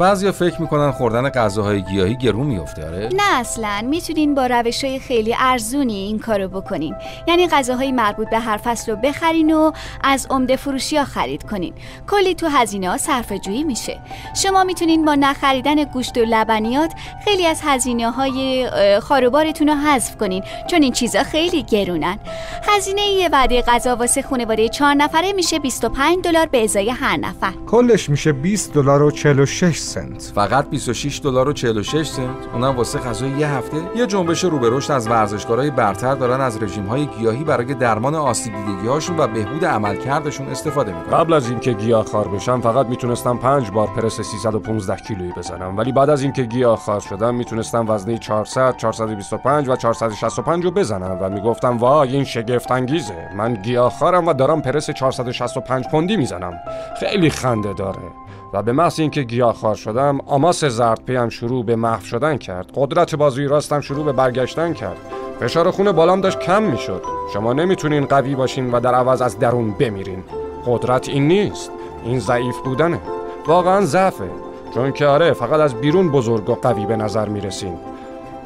بعضیا فکر میکنن خوردن غذاهای گیاهی گرون میفته آره نه اصلا میتونین با روش خیلی ارزونی این کارو بکنین یعنی غذاهای مربوط به هر فصل رو بخرین و از عمده فروشی ها خرید کنین کلی تو هزینه ها صرفه جویی میشه شما میتونین با نخریدن گوشت و لبنیات خیلی از هزینه های خاروبارتون رو حذف کنین چون این چیزا خیلی گرونن هزینه یه وعده غذا واسه خانواده چهار نفره میشه 25 دلار به ازای هر نفر کلش میشه 20 دلار و 46 سنت فقط 26 دلار و 46 سنت اونم واسه غذای یه هفته یه جنبش رو از ورزشکارای برتر دارن از رژیم‌های گیاهی برای درمان آسیب دیدگی‌هاشون و بهبود عملکردشون استفاده میکنن قبل از اینکه گیاه خار بشم فقط میتونستم 5 بار پرس 315 کیلویی بزنم ولی بعد از اینکه گیاه خار شدم میتونستم وزنه 400 425 و 465 رو بزنم و میگفتم وای این شگفت انگیزه من گیاه خارم و دارم پرس 465 پوندی میزنم خیلی خنده داره و به محض اینکه گیاهخوار شدم آماس زردپیم شروع به محو شدن کرد قدرت بازوی راستم شروع به برگشتن کرد فشار خون بالام داشت کم میشد شما نمیتونین قوی باشین و در عوض از درون بمیرین قدرت این نیست این ضعیف بودنه واقعا ضعفه چون که آره فقط از بیرون بزرگ و قوی به نظر رسین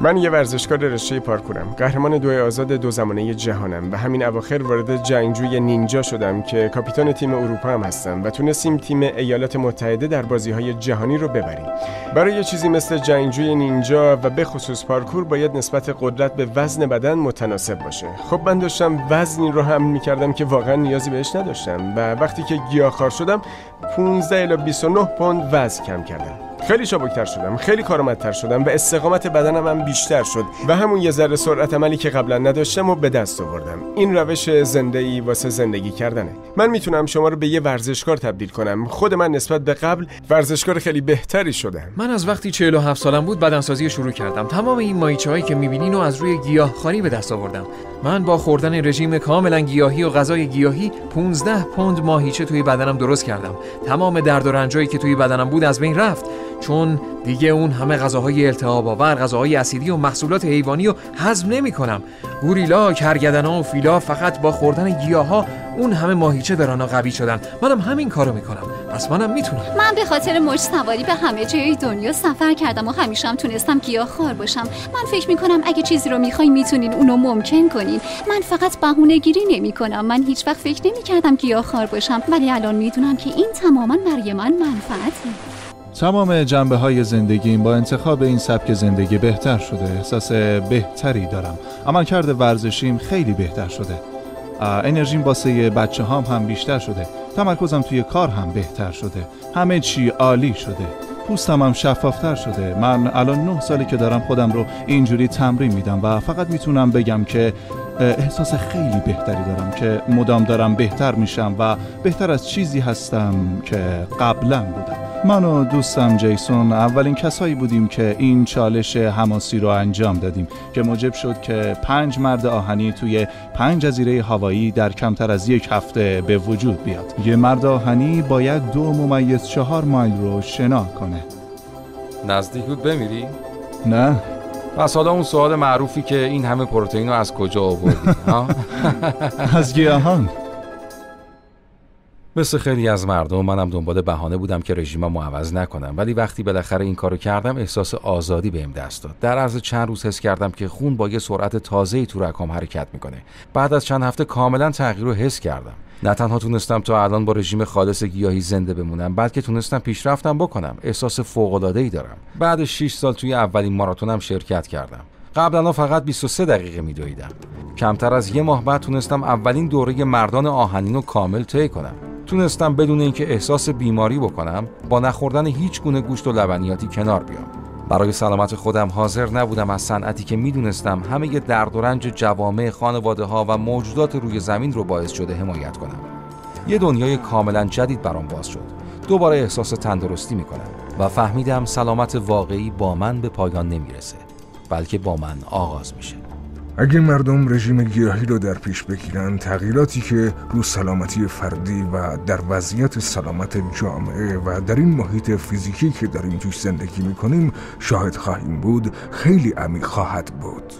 من یه ورزشکار رشته پارکورم قهرمان دوی آزاد دو زمانه جهانم و همین اواخر وارد جنگجوی نینجا شدم که کاپیتان تیم اروپا هم هستم و تونستیم تیم ایالات متحده در بازی های جهانی رو ببریم برای چیزی مثل جنگجوی نینجا و به خصوص پارکور باید نسبت قدرت به وزن بدن متناسب باشه خب من داشتم وزنی رو هم میکردم که واقعا نیازی بهش نداشتم و وقتی که گیاهخوار شدم 15 الی 29 پوند وزن کم کردم خیلی چابکتر شدم خیلی کارآمدتر شدم و استقامت بدنم هم بیشتر شد و همون یه ذره سرعت عملی که قبلا نداشتم و به دست آوردم این روش زنده ای واسه زندگی کردنه من میتونم شما رو به یه ورزشکار تبدیل کنم خود من نسبت به قبل ورزشکار خیلی بهتری شدم من از وقتی 47 سالم بود بدنسازی شروع کردم تمام این مایچه هایی که میبینین و از روی خاری به دست آوردم من با خوردن رژیم کاملا گیاهی و غذای گیاهی 15 پوند ماهیچه توی بدنم درست کردم تمام درد و رنجایی که توی بدنم بود از بین رفت چون دیگه اون همه غذاهای التهاب آور غذاهای اسیدی و محصولات حیوانی رو هضم نمیکنم گوریلا کرگدنا و فیلا فقط با خوردن گیاها اون همه ماهیچه برانا قوی شدن منم همین کارو میکنم پس منم میتونم من به خاطر موج سواری به همه جای دنیا سفر کردم و همیشه هم تونستم گیاه خار باشم من فکر میکنم اگه چیزی رو میخوای میتونین اونو ممکن کنین من فقط بهونه گیری نمیکنم من هیچ وقت فکر نمیکردم گیاه خار باشم ولی الان میدونم که این تماما برای من منفعته تمام جنبه های زندگیم با انتخاب این سبک زندگی بهتر شده احساس بهتری دارم کرده ورزشیم خیلی بهتر شده انرژیم باسه بچه هام هم بیشتر شده تمرکزم توی کار هم بهتر شده همه چی عالی شده پوستم هم شفافتر شده من الان نه سالی که دارم خودم رو اینجوری تمرین میدم و فقط میتونم بگم که احساس خیلی بهتری دارم که مدام دارم بهتر میشم و بهتر از چیزی هستم که قبلا بودم من و دوستم جیسون اولین کسایی بودیم که این چالش هماسی رو انجام دادیم که موجب شد که پنج مرد آهنی توی پنج جزیره هوایی در کمتر از یک هفته به وجود بیاد یه مرد آهنی باید دو ممیز چهار مایل رو شنا کنه نزدیک بود بمیری؟ نه پس حالا اون سوال معروفی که این همه پروتئین رو از کجا آوردی از گیاهان مثل خیلی از مردم منم دنبال بهانه بودم که رژیممو عوض نکنم ولی وقتی بالاخره این کارو کردم احساس آزادی بهم دست داد در عرض چند روز حس کردم که خون با یه سرعت تازه‌ای تو رکام حرکت میکنه بعد از چند هفته کاملا تغییر رو حس کردم نه تنها تونستم تا الان با رژیم خالص گیاهی زنده بمونم بلکه تونستم پیشرفتم بکنم احساس فوق العاده ای دارم بعد 6 سال توی اولین ماراتونم شرکت کردم قبلا فقط 23 دقیقه میدویدم کمتر از یه ماه بعد تونستم اولین دوره مردان آهنین رو کامل طی کنم تونستم بدون اینکه احساس بیماری بکنم با نخوردن هیچ گونه گوشت و لبنیاتی کنار بیام برای سلامت خودم حاضر نبودم از صنعتی که میدونستم همه درد و رنج جوامع خانواده ها و موجودات روی زمین رو باعث شده حمایت کنم یه دنیای کاملا جدید برام باز شد دوباره احساس تندرستی میکنم و فهمیدم سلامت واقعی با من به پایان نمیرسه بلکه با من آغاز میشه اگر مردم رژیم گیاهی رو در پیش بگیرن تغییراتی که رو سلامتی فردی و در وضعیت سلامت جامعه و در این محیط فیزیکی که داریم توش زندگی میکنیم شاهد خواهیم بود خیلی عمیق خواهد بود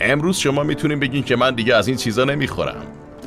امروز شما میتونیم بگین که من دیگه از این چیزا نمیخورم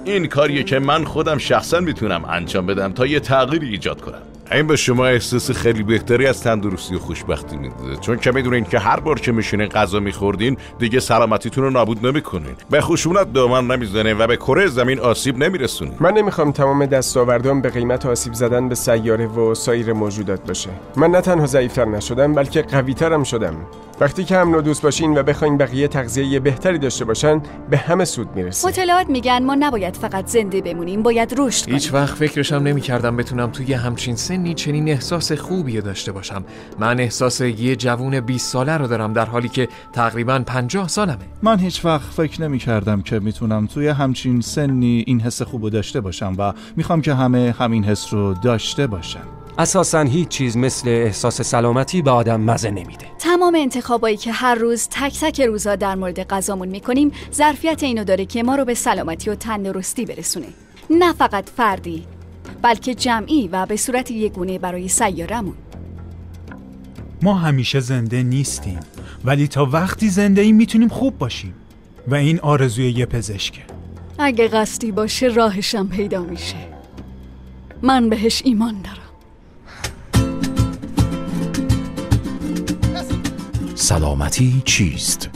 این کاریه که من خودم شخصا میتونم انجام بدم تا یه تغییری ایجاد کنم این به شما احساس خیلی بهتری از تندرستی و خوشبختی میده چون که میدونین که هر بار که میشینین غذا میخوردین دیگه سلامتیتون رو نابود نمیکنین به خشونت دامن نمیزنه و به کره زمین آسیب نمیرسونین من نمیخوام تمام دستاوردام به قیمت آسیب زدن به سیاره و سایر موجودات باشه من نه تنها ضعیفتر نشدم بلکه قویترم شدم وقتی که هم دوست باشین و بخواین بقیه تغذیه بهتری داشته باشن به همه سود میرسه مطالعات میگن ما نباید فقط زنده بمونیم باید رشد کنیم هیچ وقت فکرشم نمیکردم بتونم توی همچین سنی چنین احساس خوبی داشته باشم من احساس یه جوون 20 ساله رو دارم در حالی که تقریبا 50 سالمه من هیچ وقت فکر نمیکردم که میتونم توی همچین سنی این حس خوب داشته باشم و میخوام که همه همین حس رو داشته باشن اساسا هیچ چیز مثل احساس سلامتی به آدم مزه نمیده تمام انتخابایی که هر روز تک تک روزا در مورد غذامون میکنیم ظرفیت اینو داره که ما رو به سلامتی و تندرستی برسونه نه فقط فردی بلکه جمعی و به صورت گونه برای سیارمون ما همیشه زنده نیستیم ولی تا وقتی زنده ایم میتونیم خوب باشیم و این آرزوی یه پزشکه اگه قصدی باشه راهشم پیدا میشه من بهش ایمان دارم سلامتی چیست؟